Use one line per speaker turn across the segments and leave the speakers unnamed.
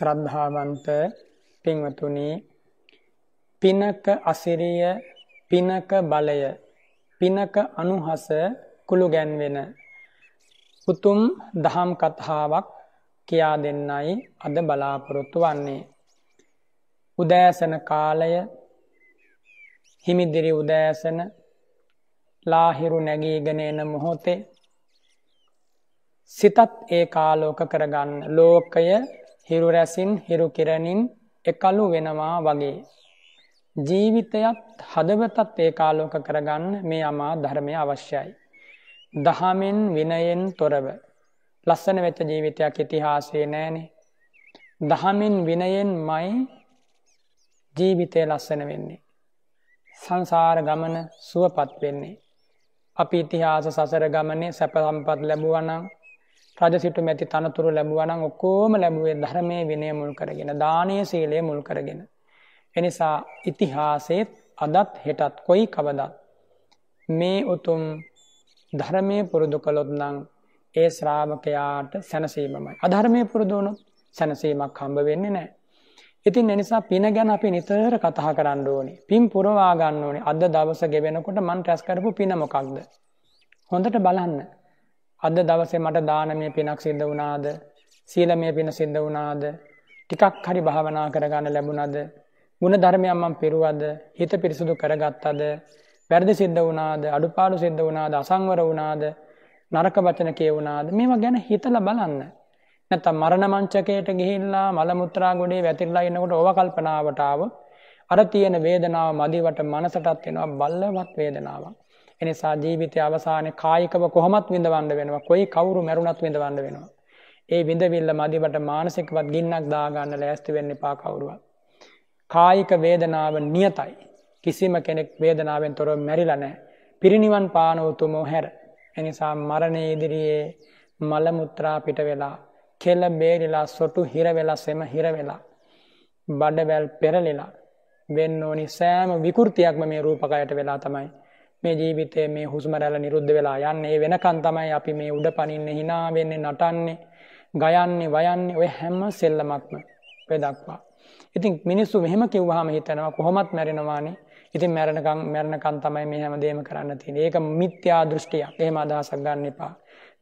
ශ්‍රද්ධාවන්ත පින්වතුනි පිනක අසිරිය පිනක බලය පිනක අනුහස කුළු ගැන්වෙන උතුම් දහම් කතාවක් කියා දෙන්නයි අද බලාපොරොත්තු වන්නේ උදෑසන කාලය හිමිදිරි උදෑසන ලාහිරු නැගීගෙන එන මොහොතේ සිතත් ඒ කාලෝක කරගන්න ලෝකය හිරු රැසින් හිරු කෙරණින් එකලු වෙනවා වගේ. ජීවිතයත් හදවතත් ඒකාලෝක කරගන්න මේ අමා ධර්මය අවශ්‍යයි. දහමෙන් විනයෙන් තොරව. ලස්සන වෙච්ච ජීවිතයක් ඉතිහාසේ නෑනේ. දහමින් විනයෙන් මයි ජීවිතය ලස්සන වෙන්නේ. සංසාර ගමන සුවපත් වෙන්නේ. අපි ඉතිහාස සසර ගමනේ සැප සම්පත් ලැබුවනම් රජසිටු මැති තනතුරු ලැබුවනං ඔක්කෝම ලැබුවේ ධරමය විනය මුල් කරගෙන දානය සීලය මුල් කරගෙන. එනිසා ඉතිහාසේත් අදත් හෙටත් කොයි කවදත්. මේ උතුම් ධරමය පුරුදු කළොත්නං ඒ ශ්‍රාවකයාට සැනසීමමයි. අධර්මය පුරුදුණු සැනසීමක් හම්බ වෙන්නේ නෑ. ඉතින් එනිසා පින ගැන අපි නිතර කතා කරන්න ඕනි. පින් පුරවාගන්න ඕනි අද දවස ගෙවෙනකොට මන් ටැස්කරපු පිනමොකක්ද. හොඳට බලන්න. අද දවසේ මට දානමය පිනක් සිද්ධ වුණාද සීලමය පින සිද්ධ වුණාද ටිකක් හරි භාවනා කරගන්න ලැබුණද ගුණ ධර්මයම්මම් පිරුවද හිත පිරිසුදු කරගත්තද වැරදි සිද්ධ වුණාද අඩුපාඩු සිද්ධ වුණාද අසංවර වුණාද නරක වචන කියවුණාද මේවා ගැන හිතලා බලන්න නැත්තම් මරණ මංචකයට ගිහිල්ලා මල මුත්‍රා ගොඩේ වැතිරලා ඉනකොට ඕව කල්පනාවට ආව අර තියෙන වේදනාව මදිවට මනසටත් වෙනවා බල්ලවත් වේදනාවක් එනිසා ජීවිතය අවසානයේ කායිකව කොහොමත් විඳවන්න වෙනවා. කොයි කවුරු මැරුණත් විඳවන්න වෙනවා. ඒ විඳවිල්ල මදිවට මානසිකවත් ගින්නක් දාගන්න ලෑස්ති වෙන්න එපා කවුරුවත්. කායික වේදනාව නියතයි. කිසිම කෙනෙක් වේදනාවෙන් තොරව මැරිලා නැහැ. පිරිණිවන් පාන උතුමෝ හැර. එනිසා මරණය ඉදිරියේ මල මුත්‍රා පිට වෙලා කෙල බේරිලා සොටු හිර වෙලා සෙම හිර වෙලා බඩවැල් පෙරලිලා වෙන්න ඕනි සෑම විකෘතියක්ම මේ රූපකයට වෙලා තමයි මේ ජීවිතය මේ හුස්මරැල නිරුද්ධ වෙලා යන්නේ වෙනකන් තමයි අපි මේ උඩ පනින්නේ හිනා වෙන්නේ නටන්නේ ගයන්නේ වයන්නේ ඔය හැම සෙල්ලමක්ම පෙදක්වා. ඉතින් මිනිස්සු මෙහෙම කිව්වහම හිතනවා කොහොමත් මැරෙනවානේ ඉතින් මැරණකං මැරණකන් තමයි මේ හැමදේම කරන්න තියෙන ඒක මිත්‍යා දෘෂ්ටියක් එහෙම අදහසක් ගන්න එපා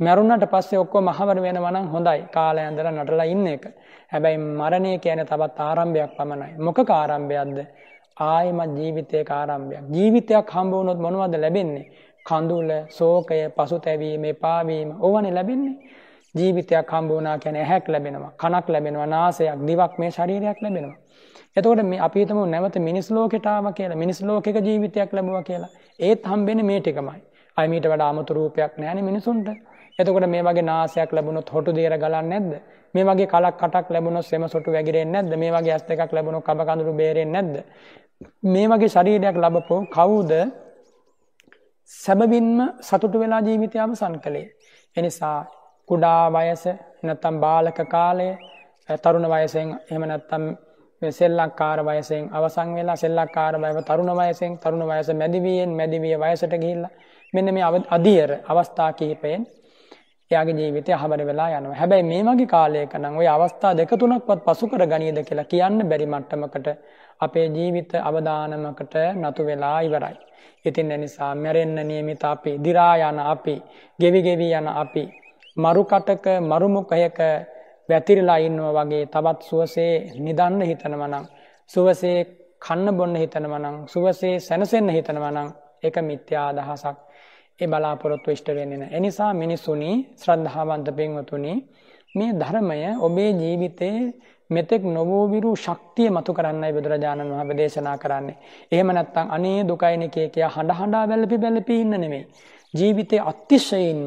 මැරුණට පස්සේ ඔක්කොම මහවර වෙනවා නම් හොඳයි කාලය ඇඳලා නටලා ඉන්න එක හැබැයි මරණය කියන්නේ තවත් ආරම්භයක් පමණයි මොකක ආරම්භයක්ද ආයෙමත් ජීවිතයක ආරම්භයක්. ජීවිතයක් හම්බ වුණොත් මොනවද ලැබෙන්නේ? කඳුල, ශෝකය, පසුතැවීම, පාවීම ඕවනේ ලැබෙන්නේ. ජීවිතයක් හම්බ වුණා කියන්නේ ඇහැක් ලැබෙනවා, කනක් ලැබෙනවා, නාසයක්, දිවක් මේ ශරීරයක් ලැබෙනවා. එතකොට මේ අපි හිතමු නැවත මිනිස් ලෝකෙට ආවා කියලා, මිනිස් ලෝකයක ජීවිතයක් ලැබුවා කියලා. ඒත් හම්බෙන්නේ මේ ටිකමයි. අයි මීට වඩා අමුතු රූපයක් නැහැනේ මිනිසුන්ට. එතකොට මේ වගේ නාසයක් ලැබුණොත් හොටු දේර ගලන්නේ නැද්ද? මේ වගේ කලක් කටක් ලැබුණොත් සෙම සොටු වැగిරෙන්නේ නැද්ද? මේ වගේ ඇස් දෙකක් ලැබුණොත් කබ කඳුළු බේරෙන්නේ නැද්ද? මේ වගේ ශරීරයක් ලබපු කවුද සැබවින්ම සතුටු වෙලා ජීවිතය අවසන් කළේ. එනිසා කුඩා වයස නැත්තම් බාලක කාලය තරුණ වයසෙන් එහෙම නැත්තම් සෙල්ලක්කාර වයසෙන් අවසන් වෙලා සෙල්ලක්කාර බයව තරුණ වයසෙන් තරුණ වයස මැදිවියෙන් මැදිවිය වයසට ගිහිල්ලා මෙන්න මේ අධියර අවස්ථා කිහිපයෙන් එයාගේ ජීවිතය අහබර වෙලා යනවා. හැබැයි මේ වගේ කාලයක නම් ওই අවස්ථා දෙක තුනක්වත් පසු කර ගනියද කියලා කියන්න බැරි මට්ටමකට අපේ ජීවිත අවදානමකට නතු වෙලා ඉවරයි. ඉතින් ඒ නිසා මැරෙන්න નિયમિત අපි, දි รา යන අපි, ගෙවි ගෙවි යන අපි, මරුකටක මරුමුඛයක වැතිරලා ඉන්නවා වගේ තවත් සුවසේ නිදන්න හිතනවා නම්, සුවසේ කන්න බොන්න හිතනවා නම්, සුවසේ සැනසෙන්න හිතනවා නම් ඒක මිත්‍යා අදහසක්. ඒ බලාපොරොත්තු ඉෂ්ට වෙන්නේ නැහැ. ඒ නිසා මිනිසුනි ශ්‍රද්ධාවන්ත පින්වතුනි මේ ධර්මය ඔබේ ජීවිතේ මෙතෙක් නොවෝවිරු ශක්තිය මතු කරන්නයි බුදුරජාණන් වහන්සේ දේශනා කරන්නේ. එහෙම නැත්නම් අනේ දුකයිනේ කිය කියා හඬ හඬා වැළපි වැළපි ඉන්න නෙමෙයි. ජීවිතේ අතිශයින්ම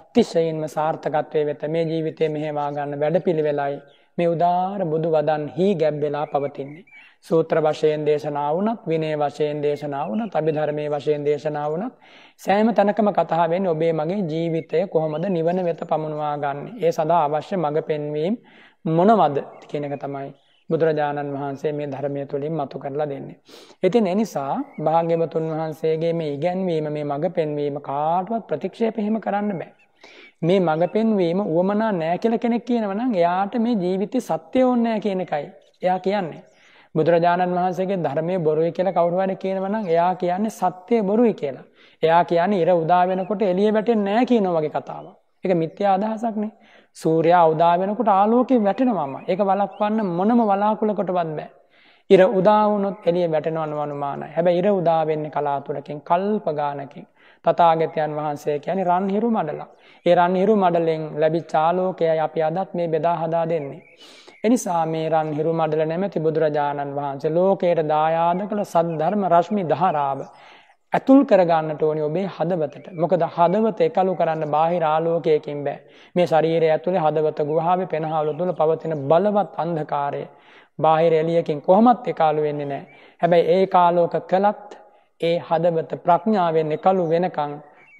අතිශයින්ම සාර්ථකත්වයේ වෙත මේ ජීවිතේ මෙහෙවා ගන්න වැඩපිළිවෙලයි මේ උදාාර බුදු වදන් හි ගැබ්බෙලා පවතින්නේ. සූත්‍ර වශයෙන් දේශනා වුණත් විනය වශයෙන් දේශනා වුණත් අභිධර්මයේ වශයෙන් දේශනා වුණත් සෑම තැනකම කතා වෙන්නේ ඔබේ මගේ ජීවිතය කොහොමද නිවන වෙත පමුණවා ගන්න. ඒ සඳහා අවශ්‍ය මඟ පෙන්වීම මොනවද කියන එක තමයි බුදුරජාණන් වහන්සේ මේ ධර්මය තුළින් මතු කරලා දෙන්නේ. ඉතින් එනිසා භාග්‍යවතුන් වහන්සේගේ මේ ඉගැන්වීම මේ මඟ පෙන්වීම කාටවත් ප්‍රතික්ෂේප එහෙම කරන්න බෑ. මේ මඟ පෙන්වීම උවමනා නෑ කියලා කෙනෙක් කියනවනම් එයාට මේ ජීවිතේ සත්‍ය ඕනේ නෑ කියන එකයි එයා කියන්නේ. බුදුරජාණන් වහන්සේගේ ධර්මයේ බොරුයි කියලා කවුරු හරි කියනවනම් එයා කියන්නේ සත්‍යය බොරුයි කියලා. එයා කියන්නේ ඉර උදා වෙනකොට එළිය වැටෙන්නේ නැහැ කියනවා වගේ කතාවක්. ඒක මිත්‍යා අදහසක් නේ. සූර්යා උදා වෙනකොට ආලෝකය වැටෙනවම. ඒක වළක්වන්න මොනම වලාකුලකටවත් බෑ. ඉර උදා වුණොත් එළිය වැටෙනවා අනුමානයි. හැබැයි ඉර උදා වෙන්නේ කලාතුරකින් කල්ප ගානකින්. තථාගතයන් වහන්සේ කියන්නේ රන්හිරු මඩලක්. ඒ රන්හිරු මඩලෙන් ලැබිච්ච ආලෝකයයි අපි අදත් මේ බෙදා හදා දෙන්නේ. එනිසා මේ රන් හිරු මඩල නැමැති බුදුරජාණන් වහන්සේ ලෝකයට දායාද කළ සද්ධර්ම රශ්මි දහරාව ඇතුල් කරගන්නට ඕනි ඔබේ හදවතට මොකද හදවත එකලු කරන්න බාහිර ආලෝකයකින් බෑ මේ ශරීරය ඇතුළේ හදවත ගුහාවේ පෙනහවල තුල පවතින බලවත් අන්ධකාරය බාහිර එළියකින් කොහොමත් එකලු වෙන්නේ නැහැ හැබැයි ඒ කාලෝක කළත් ඒ හදවත ප්‍රඥාවෙන් එකලු වෙනකන්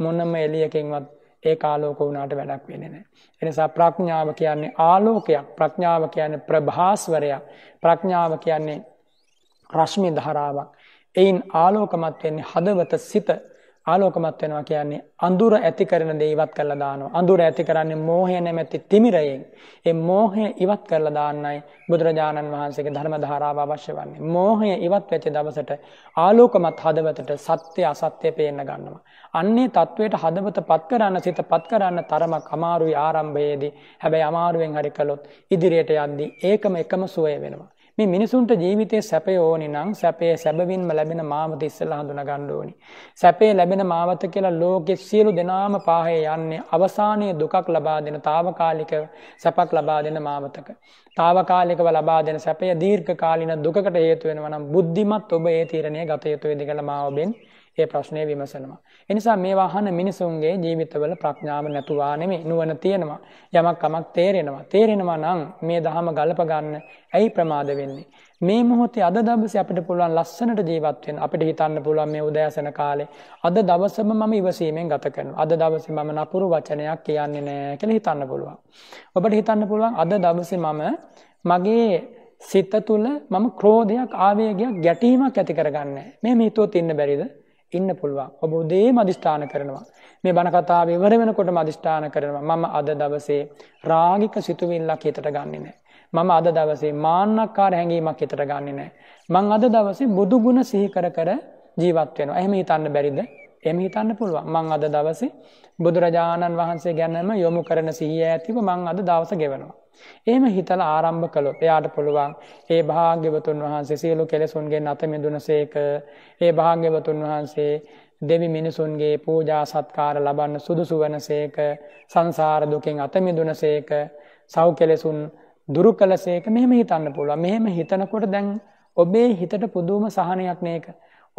මොනම එළියකින්වත් ඒක ආලෝක වුණාට වැඩක් වෙන්නේ නැහැ. ඒ නිසා ප්‍රඥාව කියන්නේ ආලෝකයක්, ප්‍රඥාව කියන්නේ ප්‍රභාස්වරයක්, ප්‍රඥාව කියන්නේ රශ්මි ධාරාවක්. එයින් ආලෝකමත් වෙන්නේ හදවත සිත. ආලෝකමත් වෙනවා කියන්නේ අඳුර ඇති කරන දේ ඉවත් කරලා දානවා. අඳුර ඇති කරන්නේ මෝහය නැමැති තිමිරයෙන්. ඒ මෝහය ඉවත් කරලා දාන්නයි බුදුරජාණන් වහන්සේගේ ධර්ම ධාරාව අවශ්‍ය වන්නේ. මෝහය ඉවත් වෙච්ච දවසට ආලෝකමත් හදවතට සත්‍ය අසත්‍ය පේන්න ගන්නවා. අන්නේ தത്വයට හදවතපත් කරන්න සිතපත් කරන්න තරමක් අමාරුයි ආරම්භයේදී. හැබැයි අමාරුවෙන් හරි කළොත් ඉදිරියට යද්දී ඒකම එකම සුවය වෙනවා. මේ මිනිසුන්ට ජීවිතයේ සැපේ ඕනි නම් සැපේ සැබවින්ම ලැබෙන මාවත ඉස්සෙල්ලා හඳුනා ගන්න ඕනි. සැපේ ලැබෙන මාවත කියලා ලෝකෙ සියලු දෙනාම පාහේ යන්නේ අවසානයේ දුකක් ලබා දෙන తాවකාලික සැපක් ලබා දෙන මාවතක. తాවකාලිකව ලබා දෙන සැපය දීර්ඝ කාලින දුකකට හේතු වෙනවා නම් බුද්ධිමත් ඔබ ඒ තීරණය ගත යුතුයි දෙකලා මාවෙන් ඒ ප්‍රශ්නය විමසනවා. එනිසා මේ වාහන මිනිසුන්ගේ ජීවිතවල ප්‍රඥාව නැතුවා නෙමේ නුවන තියෙනවා. යමක් කමක් තේරෙනවා. තේරෙනවා නම් මේ දහම ගලපගන්න ඇයි ප්‍රමාද වෙන්නේ. මේ මොහොතේ අද දවසේ අපිට පුළුවන් ලස්සනට ජීවත් වෙන්න අපිට හිතන්න පුළුවන් මේ උදෑසන කාලේ අද දවසම මම ඉවසීමෙන් ගත කරනවා අද දවසේ මම නපුරු වචනයක් කියන්නේ නැහැ කියලා හිතන්න පුළුවන් ඔබට හිතන්න පුළුවන් අද දවසේ මම මගේ සිත තුළ මම ක්‍රෝධයක් ආවේගයක් ගැටීමක් ඇති කරගන්නේ මේ මේ හිතුවත් ඉන්න බැරිද ඉන්න පුළුවන් ඔබ උදේම අධිෂ්ඨාන කරනවා මේ බණ කතාව ඉවර වෙනකොටම අධිෂ්ඨාන කරනවා මම අද දවසේ රාගික සිතුවිල්ලක් හිතට ගන්නෙ නෑ මම අද දවසේ මාන්නක්කාර හැඟීමක් හිතට ගන්නෙ නෑ මං අද දවසේ බුදු ගුණ සිහි කර කර ජීවත් වෙනවා එහෙම හිතන්න බැරිද එහෙම හිතන්න පුළුවන් මං අද දවසේ බුදුරජාණන් වහන්සේ ගැනම යොමු කරන සිහිය ඇතිව මං අද දවස ගෙවනවා එහෙම හිතල ආරම්භ කළොත් එයාට පුළුවන් ඒ භාග්‍යවතුන් වහන්සේ සියලු කෙලෙසුන්ගේ නත මිදුනසේක ඒ භාග්‍යවතුන් වහන්සේ දෙවි මිනිසුන්ගේ පූජා සත්කාර ලබන්න සුදුසු වනසේක සංසාර දුකෙන් අත මිදුනසේක සව් කෙලෙසුන් දුරු කලසේක මෙහෙම හිතන්න පුළුවන් මෙහෙම හිතනකොට දැන් ඔබේ හිතට පුදුම සහනයක් නේක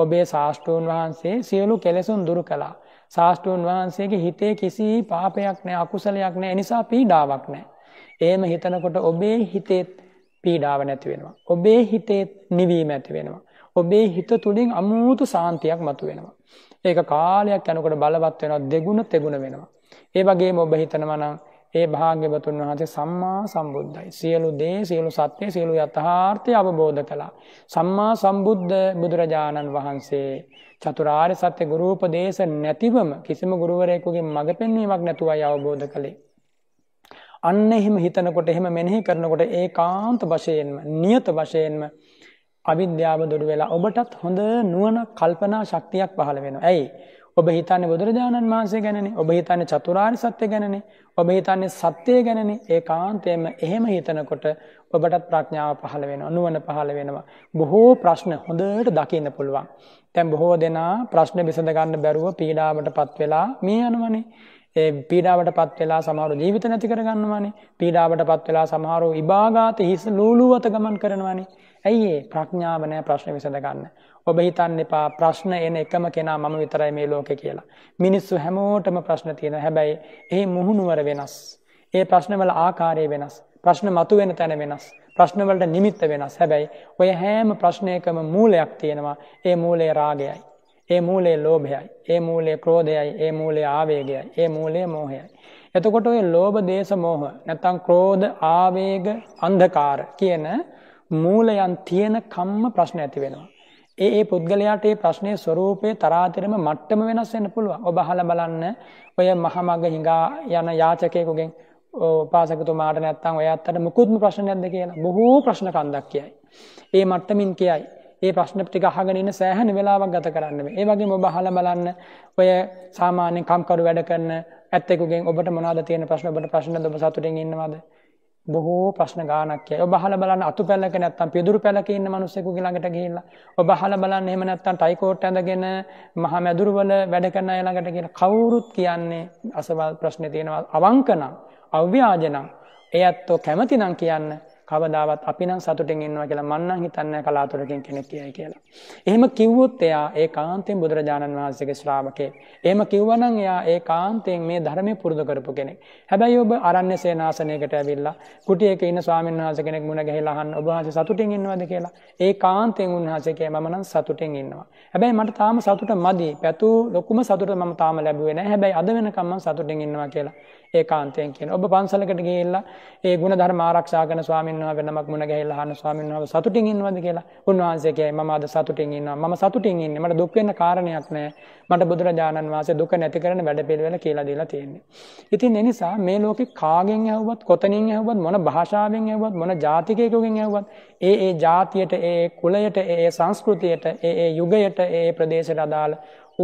ඔබේ ශාස්ට්‍රූන් වහන්සේ සියලු කෙලෙසුන් දුරු කලා ශාස්ට්‍රූන් වහන්සේගේ හිතේ කිසි පාපයක් නෑ අකුසලයක් නෑ නිසා පීඩාවක් නෑ එහෙම හිතනකොට ඔබේ හිතේත් පීඩාව නැති වෙනවා. ඔබේ හිතේත් නිවීම ඇති වෙනවා. ඔබේ හිත තුළින් අමුතු සාන්තියක් මතු වෙනවා. ඒක කාලයක් යනකොට බලවත් වෙනවා දෙගුණ තෙගුණ වෙනවා. ඒ වගේම ඔබ හිතනවා නම් ඒ භාග්‍යවතුන් වහන්සේ සම්මා සම්බුද්ධයි. සියලු දේ, සියලු සත්‍ය, සියලු යථාර්ථය අවබෝධ කළා. සම්මා සම්බුද්ධ බුදුරජාණන් වහන්සේ චතුරාර්ය සත්‍ය ගුරු උපදේශ නැතිවම කිසිම ගුරුවරයෙකුගේ මඟ පෙන්වීමක් නැතුවයි අවබෝධ කළේ. අන්න එහෙම හිතනකොට එහෙම මෙනෙහි කරනකොට ඒ කාන්ත වශයෙන්ම නියත වශයෙන්ම අවිද්‍යාව දුරු වෙලා ඔබටත් හොඳ නුවණ කල්පනා ශක්තියක් පහළ වෙනවා. ඇයි? ඔබ හිතන්නේ බුදුරජාණන් වහන්සේ ගැනනේ. ඔබ හිතන්නේ චතුරාර්ය සත්‍ය ගැනනේ. ඔබ හිතන්නේ සත්‍යය ගැනනේ. ඒකාන්තයෙන්ම එහෙම හිතනකොට ඔබටත් ප්‍රඥාව පහළ වෙනවා. නුවණ පහළ වෙනවා. බොහෝ ප්‍රශ්න හොඳට දකින්න පුළුවන්. දැන් බොහෝ දෙනා ප්‍රශ්න විසඳ ගන්න බැරුව පීඩාවටපත් වෙලා මිය යනවනේ. ඒ පීඩාවට පත් වෙලා සමහරු ජීවිත නැති කරගන්නවානේ පීඩාවට පත් වෙලා සමහරු ඉබාගාත හිස ලූලුවත ගමන් කරනවානේ ඇයි ඒ ප්‍රඥාව නැහැ ප්‍රශ්න විසඳගන්න ඔබ හිතන්න එපා ප්‍රශ්න එන එකම කෙනා මම විතරයි මේ ලෝකේ කියලා මිනිස්සු හැමෝටම ප්‍රශ්න තියෙන හැබැයි ඒ මුහුණුවර වෙනස් ඒ ප්‍රශ්නවල ආකාරය වෙනස් ප්‍රශ්න මතුවෙන තැන වෙනස් ප්‍රශ්නවලට නිමිත්ත වෙනස් හැබැයි ඔය හැම ප්‍රශ්නයකම මූලයක් තියෙනවා ඒ මූලේ රාගයයි ඒ මූලේ ලෝභයයි ඒ මූලේ ක්‍රෝධයයි ඒ මූලේ ආවේගයයි ඒ මූලේ මෝහයයි එතකොට ඔය ලෝභ දේශ මෝහ නැත්තම් ක්‍රෝධ ආවේග අන්ධකාර කියන මූලයන් තියෙන කම්ම ප්‍රශ්න ඇති වෙනවා ඒ ඒ පුද්ගලයාට ඒ ප්‍රශ්නය ස්වරූපය තරාතරම මට්ටම වෙනස් වෙන්න පුළුවන් ඔබ අහලා බලන්න ඔය මහමග හිඟා යන යාචකයෙකුගෙන් පාසකතුමාට නැත්තම් ඔය අත්තට මුකුත්ම ප්‍රශ්න නැද්ද කියලා බොහෝ ප්‍රශ්න කන්දක් කියයි ඒ මට්ටමින් කියයි ඒ ප්‍රශ්න ටික අහගෙන ඉන්න සෑහෙන වෙලාවක් ගත කරන්න මේ. ඒ වගේම ඔබ අහලා බලන්න ඔය සාමාන්‍ය කම්කරු වැඩ කරන ඇත්තෙකුගෙන් ඔබට මොනවද තියෙන ප්‍රශ්න ඔබට ප්‍රශ්න ඔබ සතුටින් ඉන්නවද? බොහෝ ප්‍රශ්න ගානක් කියලා. ඔබ අහලා බලන්න අතු පැලක නැත්තම් පිදුරු පැලක ඉන්න මිනිස්සෙකුගේ ළඟට ගිහිල්ලා ඔබ අහලා බලන්න එහෙම නැත්තම් ටයිකෝට් ඇඳගෙන මහා මැදුරු වල වැඩ කරන අය ළඟට කියලා කවුරුත් කියන්නේ අසවල් ප්‍රශ්නේ තියෙනවා අවංකනම් අව්‍යාජනම් ඒ ඇත්තෝ කැමතිනම් කියන්න කවදාවත් අපි නම් සතුටින් ඉන්නවා කියලා මන්නම් හිතන්නේ කලාතුරකින් කෙනෙක් කියයි කියලා. එහෙම කිව්වොත් එයා ඒ කාන්තෙන් බුදුරජාණන් වහන්සේගේ ශ්‍රාවකේ. එහෙම කිව්වනම් එයා ඒ කාන්තෙන් මේ ධර්මය පුරුදු කරපු කෙනෙක්. හැබැයි ඔබ අරණ්‍ය සේනාසනයකට ඇවිල්ලා කුටියක ඉන්න ස්වාමීන් වහන්සේ කෙනෙක් මුණ ගැහිලා අහන්න ඔබ වහන්සේ සතුටින් ඉන්නවද කියලා. ඒ කාන්තෙන් උන්වහන්සේ කිය මම නම් සතුටින් ඉන්නවා. හැබැයි මට තාම සතුට මදි. පැතු ලොකුම සතුට මම තාම ලැබුවේ නැහැ. හැබැයි අද වෙනකම් මම සතුටින් ඉන්නවා කියලා. ඒ කාන්තෙන් කියන. ඔබ පන්සලකට ගිහිල්ලා ඒ ගුණ ධර්ම ආරක්ෂා කරන ස්වාමීන් ස්වාමීන් වහන්සේ නමක් මුණ ගැහිලා අහන ස්වාමීන් වහන්සේ සතුටින් ඉන්නවද කියලා. උන්වහන්සේ කියයි මම අද සතුටින් ඉන්නවා. මම සතුටින් ඉන්නේ. මට දුක් වෙන්න කාරණයක් නැහැ. මට බුදුරජාණන් වහන්සේ දුක නැති කරන වැඩපිළිවෙල කියලා දීලා තියෙන්නේ. ඉතින් ඒ නිසා මේ ලෝකේ කාගෙන් ඇහුවත්, කොතනින් ඇහුවත්, මොන භාෂාවෙන් ඇහුවත්, මොන ජාතිකයකින් ඇහුවත්, ඒ ඒ ජාතියට, ඒ කුලයට, ඒ සංස්කෘතියට, ඒ ඒ යුගයට, ඒ ප්‍රදේශයට අදාළ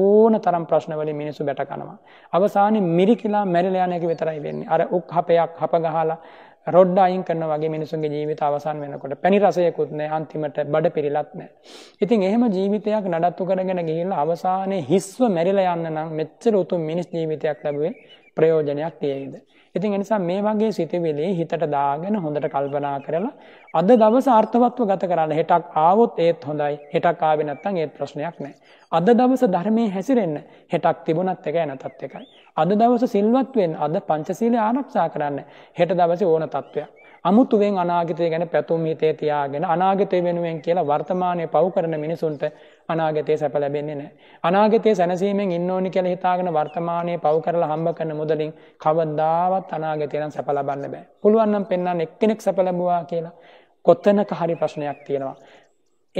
ඕන තරම් ප්‍රශ්නවලින් මිනිස්සු බැට කනවා. අවසානයේ මිරිකිලා මැරිලා යන එක විතරයි වෙන්නේ. අර උක් හපයක් හප ගහලා රොඩ්ඩ අයින් කරන වගේ මිනිසුන්ගේ ජීවිත අවසන් වෙනකොට පැණි රසයකුත්නෑ අන්තිමට බඩ පිරිලත්නෑ. ඉතින් එහෙම ජීවිතයක් නඩත්තු කරගෙන ගිහිල්ල අවසානයේ හිස්ව මැරිල යන්න නම් මෙච්චර උතුම් මිනිස් ජීවිතයක් ලැබුවේ ප්‍රයෝජනයක් තියෙයිද. ඉතින් එනිසා මේ වගේ සිතිවිලි හිතට දාගෙන හොඳට කල්පනා කරලා අද දවස අර්ථවත්ව ගත කරන්න හෙටක් ආවොත් ඒත් හොඳයි හෙටක් ආවෙ නැත්නම් ඒත් ප්‍රශ්නයක් නැහැ. අද දවස ධර්මයේ හැසිරෙන්න හෙටක් තිබුණත් එක නැතත් එකයි. අද දවස සිල්වත් වෙන්න අද පංචශීලයේ ආරක්ෂා කරන්න. හෙට දවසේ ඕන තත්වයක්. අමුතුවෙන් අනාගතය ගැන පැතුම් හිතේ තියාගෙන අනාගතය වෙනුවෙන් කියලා වර්තමානයේ පව් කරන මිනිසුන්ට අනාගතයේ සැප ලැබෙන්නේ නැහැ. අනාගතයේ සැනසීමෙන් ඉන්න ඕනි කියලා හිතාගෙන වර්තමානයේ පව් කරලා හම්බ කරන මුදලින් කවදාවත් අනාගතේ නම් සැප ලබන්න බෑ. පුළුවන් නම් පෙන්වන්න එක්කෙනෙක් සැප ලැබුවා කියලා. කොතනක හරි ප්‍රශ්නයක් තියෙනවා.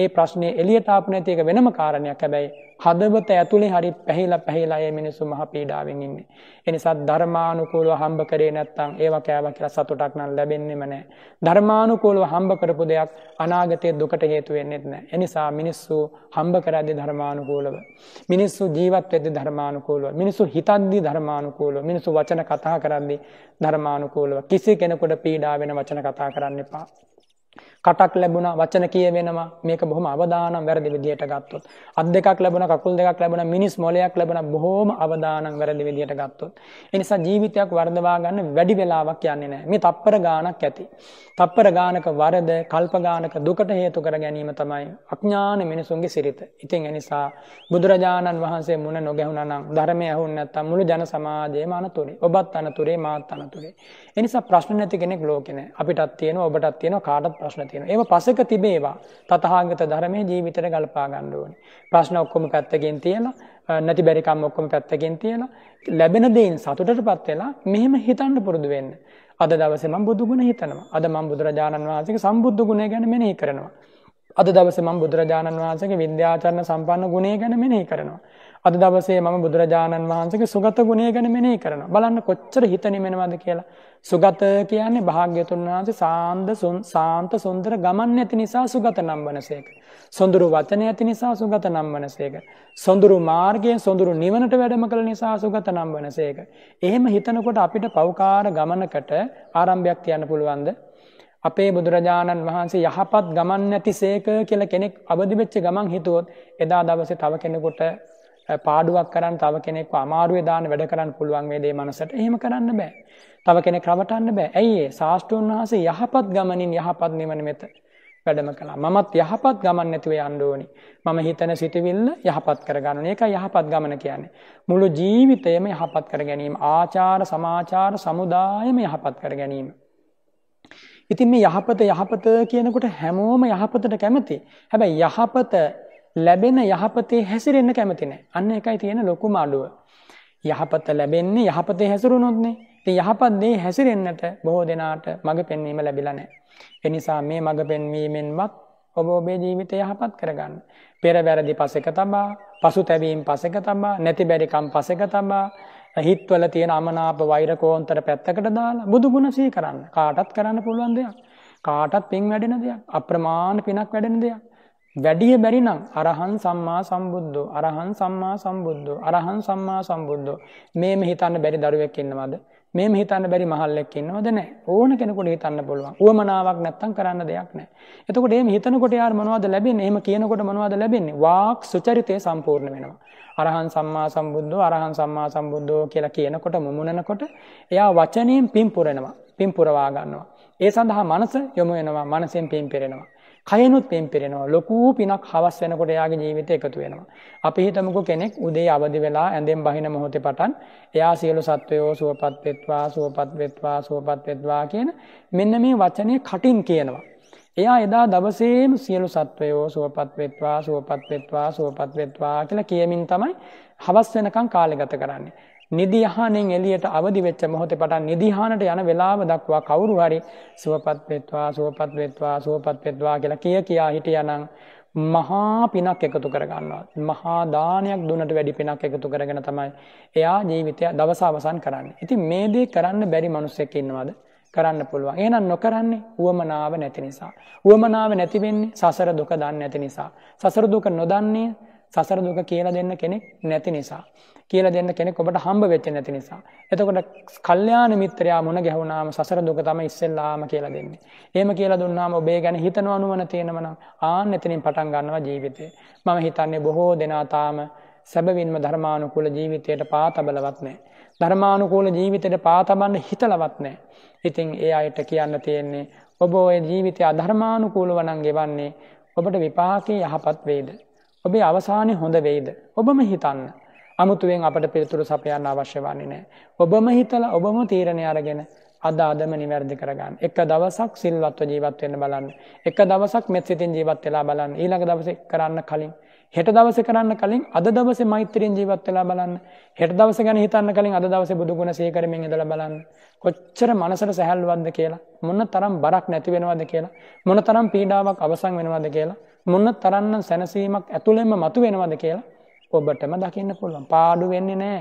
ඒ ප්‍රශ්නේ එලියට ආපු නැති එක වෙනම කාරණයක්. හැබැයි හදවත ඇතුලේ හරි පැහිලා පැහිලා මේ මිනිස්සු මහ පීඩාවෙන් ඉන්නේ. ඒ නිසා ධර්මානුකූලව හම්බ කරේ නැත්නම් ඒවා කෑවා කියලා සතුටක් නම් ලැබෙන්නේම නැහැ. ධර්මානුකූලව හම්බ කරපු දෙයක් අනාගතයේ දුකට හේතු වෙන්නේ නැහැ. ඒ නිසා මිනිස්සු හම්බ කරද්දී ධර්මානුකූලව. මිනිස්සු ජීවත් වෙද්දී ධර්මානුකූලව. මිනිස්සු හිතද්දී ධර්මානුකූලව. මිනිස්සු වචන කතා කරද්දී ධර්මානුකූලව. කිසි කෙනෙකුට පීඩා වෙන වචන කතා කරන්න එපා. කටක් ලැබුණා වචන කියවෙනවා මේක බොහොම අවදානම් වැරදි විදියට ගත්තොත් අත් දෙකක් ලැබුණ කකුල් දෙකක් ලැබුණ මිනිස් මොලයක් ලැබුණ බොහොම අවදානම් වැරදි විදියට ගත්තොත් ඒ නිසා ජීවිතයක් වර්ධවා ගන්න වැඩි වෙලාවක් යන්නේ නැහැ මේ තප්පර ගාණක් ඇති තප්පර ගානක වරද කල්ප ගානක දුකට හේතු කර ගැනීම තමයි අඥාන මිනිසුන්ගේ සිරිත ඉතින් ඒ නිසා බුදුරජාණන් වහන්සේ මුණ නොගැහුණා නම් ධර්මය ඇහුන්නේ නැත්තම් මුළු ජන සමාජයම අනතුරේ ඔබත් අනතුරේ මාත් අනතුරේ ඒ නිසා ප්‍රශ්න නැති කෙනෙක් ලෝකේ නැහැ අපිටත් තියෙනවා ඔබටත් තියෙනවා කාටවත් ප්‍රශ්න තියෙන ඒ පසක තිබේවා තතහාගත ධරමය ජීවිතර ගලපා ගණ්ඩුවන ප්‍රශ්න ඔක්කොම පැත්තගෙන් තියෙන නැති බැරිකම් ඔක්කොම පැත්තගෙන් තියෙන ලැබෙන දෙයින් සතුටට පත්වෙලා මෙහෙම හිතන්ඩ පුරුදු වෙන්න අද දවසම බුදුගුණ හිතනවා අද මං බුදුරජාණන් වහන්සේක සම්බුද්ධ ගුණය ගැන මෙනෙහි කරනවා. අද දවස මං බුදුරජාණන් වහන්සේගේ විද්‍යාචරණ සම්පන්න ගුණය ගැන මෙනෙහි කරනවා. අද දවසේ මම බුදුරජාණන් වහන්සක සුගත ගුණේ ගැන මෙනෙහි කරන බලන්න කොච්චර හිත නිමෙනවද කියලා. සුගත කියන්නේ භාග්‍යතුන් වහන්සේ සාන්ද සාන්ත සුන්දර ගමන් ඇති නිසා සුගත නම් වනසේක. සොඳුරු වචන ඇති නිසා සුගත නම් වනසේක. සොඳුරු මාර්ගයෙන් සොඳුරු නිවනට වැඩම කළ නිසා සුගත නම් වනසේක. එහෙම හිතනකොට අපිට පෞකාර ගමනකට ආරම්භයක් තියන්න පුළුවන්ද. අපේ බුදුරජාණන් වහන්සේ යහපත් ගමන් නැති සේක කියල කෙනෙක් අවදිවෙච්ච ගමන් හිතුවොත් එදා දවසේ තව කෙනෙකුට පාඩුවක් කරන්න තව කෙනෙක්ව අමාරුවේ දාන්න වැඩ කරන්න පුළුවන් වේදේ මනසට. එහෙම කරන්න බෑ. තව කෙනෙක් රවටන්න බෑ. ඇයි ඒ? සාස්තුන් වහන්සේ යහපත් ගමනින් යහපත් නිවන මෙත වැඩම කළා. මමත් යහපත් ගමන් නැතුව යන්න ඕනි. මම හිතන සිටවිල්ල යහපත් කරගන්න ඕනේ. ඒකයි යහපත් ගමන කියන්නේ. මුළු ජීවිතයම යහපත් කර ගැනීම, ආචාර, සමාචාර, සමුදායම යහපත් කර ගැනීම. ඉතින් මේ යහපත යහපත කියනකොට හැමෝම යහපතට කැමති. හැබැයි යහපත ලැබෙන යහපතේ හැසිරෙන්න්න කැමතිනෑ අන්න එකයි තියෙන ලොකු මාඩුව. යහපත ලැබෙන්නේ යහපතේ හැසුරුණොත්න්නේ ති යහපත්දේ හැසිරෙන්න්නට බොහෝ දෙනාට මඟ පෙන්වීම ලැබිලනෑ. එනිසා මේ මඟ පෙන්වීමෙන්වත් ඔබ ඔබේ ජීවිත යහපත් කරගන්න. පෙර වැරදි පසෙක තබා පසු තැවීම් පසෙක තබා නැති බැරිකම් පසෙක තබා හිත්වල තියෙන අමනාප වෛරකෝන්තර පැත්තකට දාලා බුදුගුණ සී කරන්න කාටත් කරන්න පුළුවන් දෙයක් කාටත් පින් වැඩෙන දෙයක් අප්‍රමාණ පිනක් වැඩෙන දෙයක් වැඩිය බැරි නම් අරහන් සම්මා සම්බුද්ධෝ අරහන් සම්මා සම්බුද්ධෝ අරහන් සම්මා සම්බුද්ධෝ මේ මෙහිතන්න බැරි දරුවක් එන්නවද මේ මෙහිතන්න බැරි මහල්ලෙක් එන්නවද නෑ ඕන කෙනෙකුට හිතන්න පුළුවන් ුවමනාවක් නැත්තම් කරන්න දෙයක් නෑ එතකොට ඒ හිතනකොට යාර මනවාද ලැබෙන එම කියනකොට මනවාද ලැබෙන්නේ වාක් සුචරිතය සම්පූර්ණ වෙනවා අරහන් සම්මා සම්බුද්ධෝ අරහන් සම්මා සම්බුද්ධෝ කියලා කියනකොට මුමුණනකොට එයා වචනයෙන් පින් පුරෙනවා පින් පුරවා ගන්නවා ඒ සඳහා මනස යොමු වෙනවා මනසෙන් පින් පෙරෙනවා කයනුත් පෙම්පෙරෙනවා ලොකූ පිනක් හවස් වෙනකොට එයාගේ ජීවිතය එකතු වෙනවා. අපි හිතමුකෝ කෙනෙක් උදේ අවදි වෙලා ඇඳෙන් බහින මොහොතේ පටන් එයා සියලු සත්වයෝ සුවපත් වෙත්වා සුවපත් වෙත්වා සුවපත් වෙත්වා කියන මෙන්න මේ වචනේ කටින් කියනවා. එයා එදා දවසේම සියලු සත්වයෝ සුවපත් වෙත්වා සුවපත් වෙත්වා සුවපත් වෙත්වා කියලා කියමින් තමයි හවස් වෙනකන් කාලය ගත කරන්නේ. නිදිහානෙන් එළියට අවදි වෙච්ච මොහොතේ පටන් නිදිහානට යන වෙලාව දක්වා කවුරු හරි සුවපත් වෙත්වා සුවපත් වෙත්වා සුවපත් වෙත්වා කියලා කිය කියා හිටියානම් මහා පිනක් එකතු කරගන්නවා. මහා දානයක් දුන්නට වැඩි පිනක් එකතු කරගෙන තමයි එයා ජීවිතය දවස අවසන් කරන්නේ. ඉතින් මේ දේ කරන්න බැරි මිනිස්සෙක් ඉන්නවද? කරන්න පුළුවන්. එහෙනම් නොකරන්නේ උවමනාව නැති නිසා. උවමනාව නැති වෙන්නේ සසර දුක දන්නේ නැති නිසා. සසර දුක නොදන්නේ සසර දුක කියලා දෙන්න කෙනෙක් නැති නිසා. කියලා දෙන්න කෙනෙක් ඔබට හම්බ වෙච්ච නැති නිසා. එතකොට කල්යාණ මිත්‍රයා මුණ ගැහුණාම සසර දුක තමයි ඉස්සෙල්ලාම කියලා දෙන්නේ. එහෙම කියලා දුන්නාම ඔබේ ගැන හිතන අනුමන තියෙනම නම් ආන් එතනින් පටන් ගන්නවා ජීවිතේ. මම හිතන්නේ බොහෝ දෙනා තාම සැබවින්ම ධර්මානුකූල ජීවිතයට පාතබලවත් නෑ. ධර්මානුකූල ජීවිතයට පාතබන්න හිතලවත් නෑ. ඉතින් ඒ අයට කියන්න තියෙන්නේ ඔබ ඔය ජීවිතය අධර්මානුකූලවනන් ගෙවන්නේ ඔබට විපාකී යහපත් වේද. ඔබේ අවසානය හොඳ වෙයිද. ඔබම හිතන්න. අමුතුවෙන් අපට පිළිතුරු සපයන්න අවශ්‍ය වන්නේ නෑ. ඔබම හිතල ඔබම තීරණය අරගෙන අද අදම නිවැරදි කරගන්න. එක දවසක් සිල්වත්ව ජීවත් වෙන්න බලන්න. එක දවසක් මෙත් සිතින් ජීවත් වෙලා බලන්න. ඊළඟ දවසේ කරන්න කලින් හෙට දවසේ කරන්න කලින් අද දවසේ මෛත්‍රියෙන් ජීවත් වෙලා බලන්න. හෙට දවසේ ගැන හිතන්න කලින් අද දවසේ බුදු ගුණ සිහි කරමින් ඉඳලා බලන්න. කොච්චර මනසට සැහැල්ලුවක්ද කියලා. මොන තරම් බරක් නැති වෙනවද කියලා. මොන තරම් පීඩාවක් අවසන් වෙනවද කියලා. මොන තරම්නම් සැනසීමක් ඇතුළෙන්ම මතුවෙනවද කියලා ඔබටම දකින්න පුළුවන් පාඩු වෙන්නේ නෑ.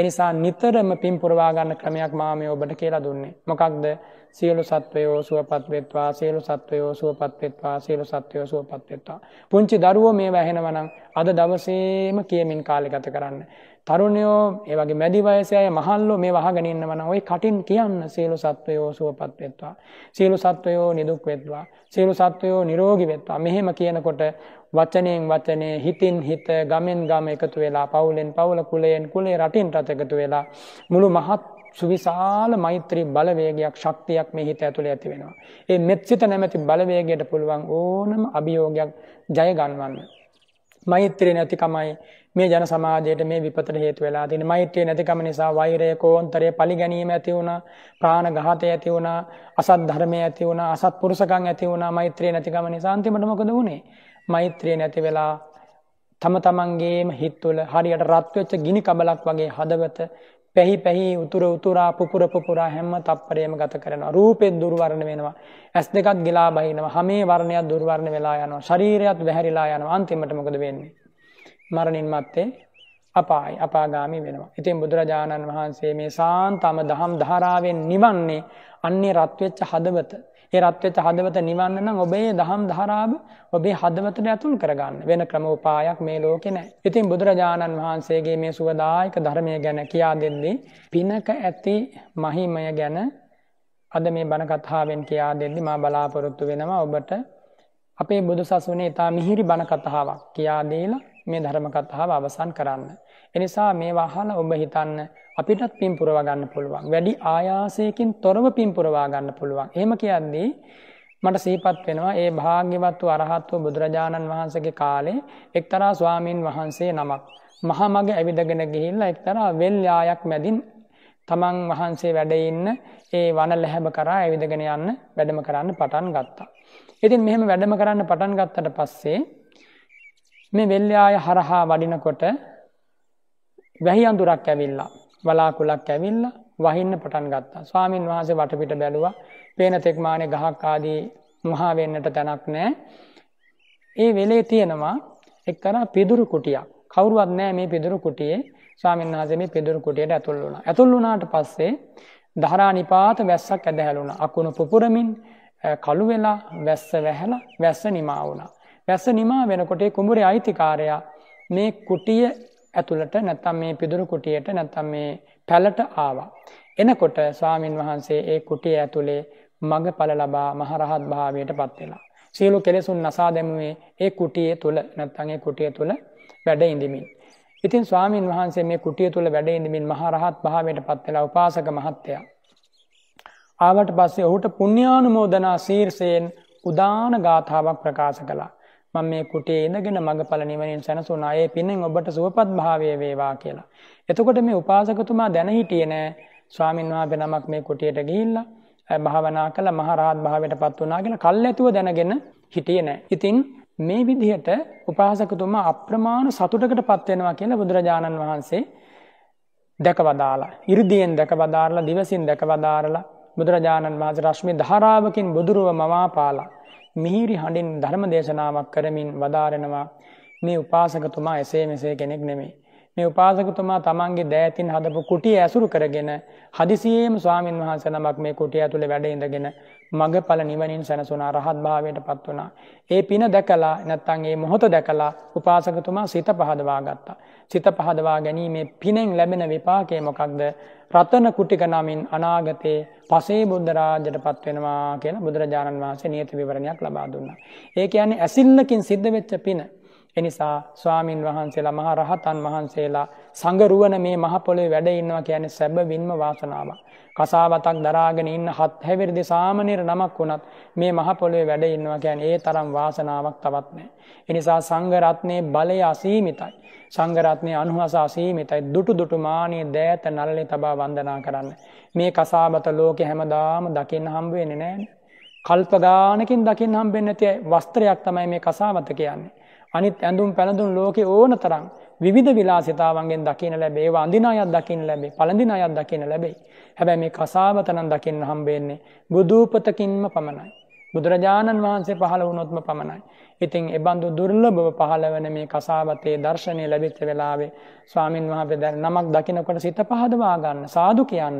එනිසා නිතරම පින් පුරවාගන්න ක්‍රමයක් මාමය ඔබට කියලා දුන්නේ. මොකක්ද සියලු සත්වයෝ සුවපත්වෙත්වා සියලු සත්වයෝ සුවපත්වෙත්වා සියලු සත්වයෝ සුවපත්වෙත්වා. පුංචි දරුවෝ මේ වැහෙනවනම් අද දවසේම කියමින් කාලි ගත කරන්න. තරුණයෝ ඒ වගේ මැදි වයසේ අය මහල්ලෝ මේ වහගෙන ඉන්නවනම් ওই කටින් කියන්න සියලු සත්වයෝ සුවපත් වෙත්වා සියලු සත්වයෝ නිදුක් වෙත්වා සියලු සත්වයෝ නිරෝගී වෙත්වා මෙහෙම කියනකොට වචනයෙන් වචනේ හිතින් හිත ගමෙන් ගම එකතු වෙලා පවුලෙන් පවුල කුලයෙන් කුලේ රටින් රට එකතු වෙලා මුළු මහත් සුවිශාල මෛත්‍රී බලවේගයක් ශක්තියක් මේ හිත ඇතුළේ ඇති වෙනවා. ඒ මෙත්සිත නැමැති බලවේගයට පුළුවන් ඕනම අභියෝගයක් ජය ගන්වන්න. මෛත්‍රිය නැතිකමයි මේ ජන සමාජයට මේ විපතට හේතු වෙලා තියෙන මෛත්‍රිය නැතිකම නිසා වෛරය කෝන්තරය පරිගැනීම ඇති වුණා ප්‍රාණඝාතය ඇති වුණා අසත් ධර්මය ඇති වුණා අසත්පුරුෂකම් ඇති වුණා මෛත්‍රිය නැතිකම නිසා අන්තිමට මොකද වුනේ මෛත්‍රිය නැති වෙලා තම තමන්ගේම හිත් තුළ හරියට රත් වෙච්ච ගිනි කබලක් වගේ හදවත පැහි පැහි උතුර උතුරා පුපුර පුපුරා හැම තප්පරයම ගත කරනවා රූපෙත් දුර්වර්ණ වෙනවා ඇස් දෙකක් ගිලා බහිනවා හැමේ වර්ණයක් දුර්වර්ණ වෙලා යනවා ශරීරයත් වැහැරිලා යනවා අන්තිමට මොකද වෙන්නේ මරණින් මත්තේ අපායි අපාගාමි වෙනවා. ඉතින් බුදුරජාණන් වහන්සේ මේ සාන්තම දහම් ධාරාවෙන් නිවන්නේ අන්නේ රත්වෙච්ච හදවත. ඒ රත්වෙච්ච හදවත නිවන්න නම් ඔබේ දහම් ධාරාව ඔබේ හදවතට ඇතුල් කරගන්න වෙන ක්‍රමෝපායක් මේ ලෝකෙ නෑ. ඉතින් බුදුරජාණන් වහන්සේගේ මේ සුවදායක ධර්මය ගැන කියා දෙන්නේ පිනක ඇති මහිමය ගැන අද මේ බණකතාවෙන් කියා දෙන්නේ මා බලාපොරොත්තු වෙනවා ඔබට අපේ බුදු සසුනේ ඉතා මිහිරි බණකතාවක් කියා දීලා මේ ධර්ම කතාව අවසන් කරන්න. එනිසා මේ වහල ඔබ හිතන්න අපිටත් පින් පුරවාගන්න පුළුවන්. වැඩි ආයාසයකින් තොරව පින් පුරවාගන්න පුළුවන්. එහෙම කියද්දී මට සීපත් වෙනවා ඒ භාග්‍යවත් වූ අරහත් වූ බුදුරජාණන් වහන්සේගේ කාලේ එක්තරා ස්වාමීන් වහන්සේ නමක් මහා මග ඇවිදගෙන ගිහිල්ලා එක්තරා වෙල්යායක් මැදින් තමන් වහන්සේ වැඩ ඉන්න ඒ වන ලැහැබ කරා ඇවිදගෙන යන්න වැඩම කරන්න පටන් ගත්තා. ඉතින් මෙහෙම වැඩම කරන්න පටන් ගත්තට පස්සේ මේ වෙල්්‍යයාය හරහා වඩිනකොට වැහි අඳුරක් ඇවිල්ලා වලාකුලක් ඇවිල්ල වහින්න පටන් ගත්තා ස්වාමීන් වහන්සේ වටපිට බැලුවා පේන තෙක්මානය ගහක් ආදී මහාවෙන්නට තැනක් නෑ ඒ වෙලේ තියෙනවා එක්කර පිදුරු කුටියක් කවරුවත් නෑ මේ පිදුරු කුටියේ ස්වාමීන් වහසේ මේ පිදුරු කුටියට ඇතුල් වුණ ඇතුල් වුණාට පස්සේ දහරා නිපාත වැස්සක් ඇදහැලුණ අකුණු පුපුරමින් කළු වෙලා වැස්ස වැහැල වැස්ස නිමා වුණා වැස්ස නිමා වෙනකොටේ කුඹුරේ අයිතිකාරයා මේ කුටිය ඇතුළට නැත්තම් මේ පිදුරු කුටියට නැත්තම් මේ පැලට ආවා. එනකොට ස්වාමීන් වහන්සේ ඒ කුටිය ඇතුළේ මඟ පල ලබා මහරහත් භාවයට පත්වෙලා. සියලු කෙලෙසුන් නසා දැමුවේ ඒ කුටිය තුළ නැත්තගේ කුටිය තුළ වැඩ ඉඳමින්. ඉතින් ස්වාමීන් වහන්සේ මේ කුටිය තුළ වැඩ ඉඳමින් මහරහත් භාවයට පත්වෙලා උපාසක මහත්තයා. ආවට පස්සේ ඔහුට පුුණ්‍යානුමෝදනා සීර්සයෙන් උදාන ගාථාවක් ප්‍රකාශ කලා. මම මේ කුටේ ඉඳගෙන මඟඵල නිවනින් සැනසුණ අය පින්නෙන් ඔබට සුවපත් භාවය වේවා කියලා. එතකොට මේ උපාසකතුමා දැන හිටියේ නෑ ස්වාමීන් වහන්සේ නමක් මේ කුටියට ගිහිල්ලා භාවනා කළා මහරහත් භාවයට පත් වුණා කියලා කල්ැතුව දැනගෙන හිටියේ නෑ. ඉතින් මේ විදිහට උපාසකතුමා අප්‍රමාණ සතුටකට පත් වෙනවා කියලා බුදුරජාණන් වහන්සේ දැකවදාලා. 이르දීෙන් දැකවදාරලා, දිවසින් දැකවදාරලා බුදුරජාණන් වහන්සේ රශ්මි ධාරාවකින් බුදුරුව මවාපාලා මිහිරි හඬින් ධර්ම දේශනාවක් කරමින් වදාරනවා මේ උපාසකතුමා එසේ මෙසේ කෙනෙක් නෙමේ. මේ උපාසකතුමා තමන්ගේ දෑතින් හදපු කුටිය ඇසුරු කරගෙන හදිසියේම ස්වාමින් වහන්සේ නමක් මේ කුටිය ඇතුලේ වැඩ ඉඳගෙන මගඵල නිවනින් සැනසුණා රහත් භාවයට පත් වුණා. ඒ පින දැකලා නැත්නම් ඒ මොහොත දැකලා උපාසකතුමා සිත පහදවා ගත්තා. සිත පහදවා ගැනීමේ පිනෙන් ලැබෙන විපාකය මොකක්ද? රතන කුටික නමින් අනාගතේ පසේ බුද්ධ රාජ්‍යයට පත් වෙනවා කියලා බුදුරජාණන් වහන්සේ නියත විවරණයක් ලබා දුන්නා. ඒ කියන්නේ ඇසිල්ලකින් සිද්ධ වෙච්ච පින එනිසා ස්වාමීන් වහන්සේලා මහ රහතන් වහන්සේලා සඟරුවන මේ මහපොළේ වැඩඉන්නවා කියන්නේ සැබවින්ම වාසනාව. කසාවතක් දරාගෙන ඉන්න හත් හැවිරිදි සාමනීර නමක් වුණත් මේ මහපොළේ වැඩඉන්නවා කියැන් ඒ තරම් වාසනාවක් තවත් නෑ. එනිසා සංගරත්නයේ බලය අසීමිතයි. සංගරත්නය අනුහසා සීමිතයි දුටු දුටු මානයේ දෑත නල්ලෙ තබා වන්දනා කරන්න. මේ කසාබත ලෝකෙ හැමදාම දකින්න හම්බුවෙන නෑනේ. කල්පගානකින් දකිින් හම්බෙන්නතිය වස්ත්‍රයක් තමයි මේ කසාවත කියන්නේ. අනිත් ඇඳුම් පැළඳුම් ලෝකෙ ඕන තරම් විධ විලාසිතාවන්ගෙන් දකින ලැබේ අඳිනායත් දකින්න ලැබේ පළඳින අයත් දකින ලැබෙයි හැබැයි මේ කසාවතනන් දකින්න හම්බෙන්නේ බුදූපතකින්ම පමණයි. බුදුරජාණන් වහන්සේ පහළ වුණොත්ම පමණයි. ඉතින් එබඳු දුර්ලභව පහළවන මේ කසාවතේ දර්ශනය ලැබිච්ච වෙලාවේ ස්වාමින් වහන්සේ දැන් නමක් දකිනකොට සිත පහදවා ගන්න සාදු කියන්න.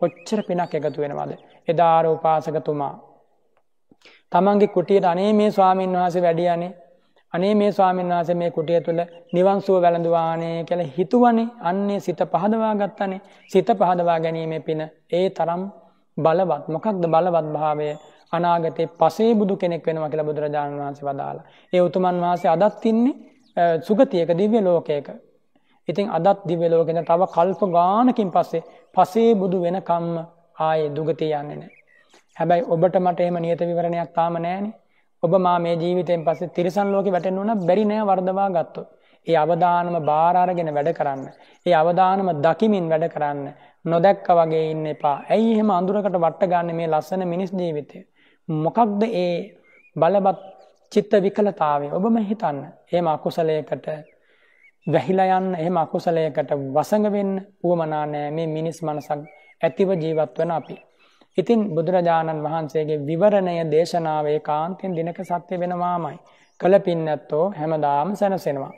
කොච්චර පිනක් එකතු වෙනවද? එදා ආර උපාසකතුමා තමන්ගේ කුටියට අනේ මේ ස්වාමින් වහන්සේ වැඩියනේ අනේ මේ ස්වාමීන් වහන්සේ මේ කුටිය තුළ නිවන් සුව වැළඳුවානේ කියලා හිතුවනේ අන්නේ සිත පහදවා ගත්තනේ සිත පහදවා ගැනීමේ පින ඒ තරම් බලවත් මොකක්ද බලවත් භාවය අනාගතේ පසේ බුදු කෙනෙක් වෙනවා කියලා බුදුරජාණන් වහන්සේ වදාලා. ඒ උතුමන් වහන්සේ අදත් ඉන්නේ සුගතියක දිව්‍ය ලෝකයක. ඉතින් අදත් දිව්‍ය ලෝකෙන තව කල්ප ගානකින් පස්සේ පසේ බුදු වෙනකම්ම ආයේ දුගතිය යන්නේ නැහැ. හැබැයි ඔබට මට එහෙම නියත විවරණයක් තාම නැහැනේ. ඔබ මා මේ ජීවිතයෙන් පස්සේ තිරිසන් ලෝකේ වැටෙන්න උන බැරි නෑ වර්ධවා ගත්තොත්. ඒ අවදානම බාර අරගෙන වැඩ කරන්න. ඒ අවදානම දකිමින් වැඩ කරන්න. නොදැක්ක වගේ ඉන්න එපා. ඇයි එහෙම අඳුරකට වට ගන්න මේ ලස්සන මිනිස් ජීවිතය? මොකක්ද ඒ බලවත් චිත්ත විකලතාවය? ඔබම හිතන්න. එහෙම අකුසලයකට වැහිලා යන්න, එහෙම අකුසලයකට වසඟ වෙන්න උවමනා නෑ මේ මිනිස් මනසක් ඇතිව ජීවත් වෙන අපි. ඉතින් බුදුරජාණන් වහන්සේගේ විවරණය දේශනාවේ කාන්තෙන් දිනක සත්‍ය වෙනවාමයි. කළ පින්නැත්තෝ හැමදාම සැනසෙනවා.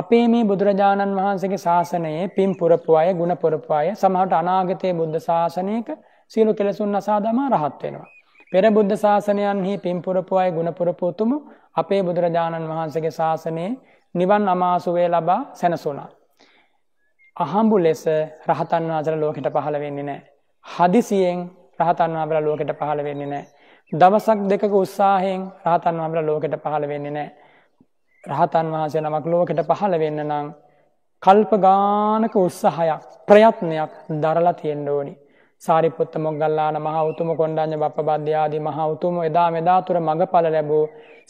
අපේ මේ බුදුරජාණන් වහන්සේගේ ශාසනයේ පින් පුරපු අය ගුණ පුරපු අය සමහට අනාගතයේ බුද්ධ ශාසනයක සියලු කෙලෙසුන් අසා දමා රහත් වෙනවා. පෙර බුද්ධ ශාසනයන්හි පින් පුරපු අය ගුණ පුරපු උතුමු අපේ බුදුරජාණන් වහන්සේගේ ශාසනයේ නිවන් අමාසුවේ ලබා සැනසුණා. අහඹු ලෙස රහතන් වහන්සේලා ලෝකෙට පහළ වෙන්නේ නැහැ. හදිසියෙන් රහතන් වබල ලෝකෙට පහළ වෙන්නේ නෑ. දවසක් දෙකක උත්සාහයෙන් රහතන් වබල ලෝකෙට පහළ වෙන්නේ නෑ. රහතන් වහන්සේ නමක් ලෝකෙට පහළ වෙන්න නම් කල්ප ගානක උත්සාහයක් ප්‍රයත්නයක් දරලා තියෙන්න ඕනි. සාරිපපුත්ත මොගල්ලාන මහා උතුම කොණ්ඩාඥ බප බද්‍යාදී මහා උතුම එදා මෙදාතුර මඟඵල ලැබූ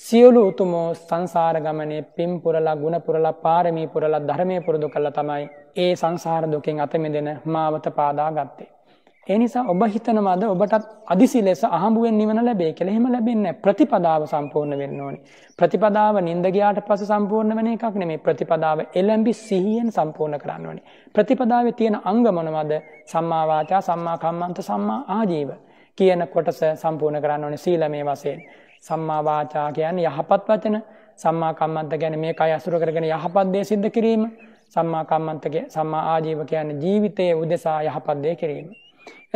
සියලු උතුමෝ සංසාර ගමනේ පින් පුරලා ගුණ පුරලා පාරමී පුරලා ධර්මය පුරුදු කළ තමයි ඒ සංසාර දුකින් අතමි දෙන මාවත පාදා ගත්තේ. ඒ නිසා ඔබ හිතනවාද ඔබටත් අදිසි ලෙස අහඹුවෙන් නිවන ලැබේ කියලා. එහෙම ලැබෙන්නේ නැහැ. ප්‍රතිපදාව සම්පූර්ණ වෙන්න ඕනේ. ප්‍රතිපදාව නිඳ ගියාට පස්සේ සම්පූර්ණ වෙන එකක් නෙමෙයි. ප්‍රතිපදාව එළඹි සිහියෙන් සම්පූර්ණ කරන්න ඕනේ. ප්‍රතිපදාවේ තියෙන අංග මොනවද? සම්මා වාචා, සම්මා කම්මන්ත, සම්මා ආජීව කියන කොටස සම්පූර්ණ කරන්න ඕනේ සීලමේ වශයෙන්. සම්මා වාචා කියන්නේ යහපත් වචන, සම්මා කම්මන්ත කියන්නේ මේ කය අසුර කරගෙන යහපත් දේ සිද්ධ කිරීම. සම්මා කම්මන්තගේ සම්මා ආජීව කියන්නේ ජීවිතයේ උදෙසා යහපත් දේ කිරීම.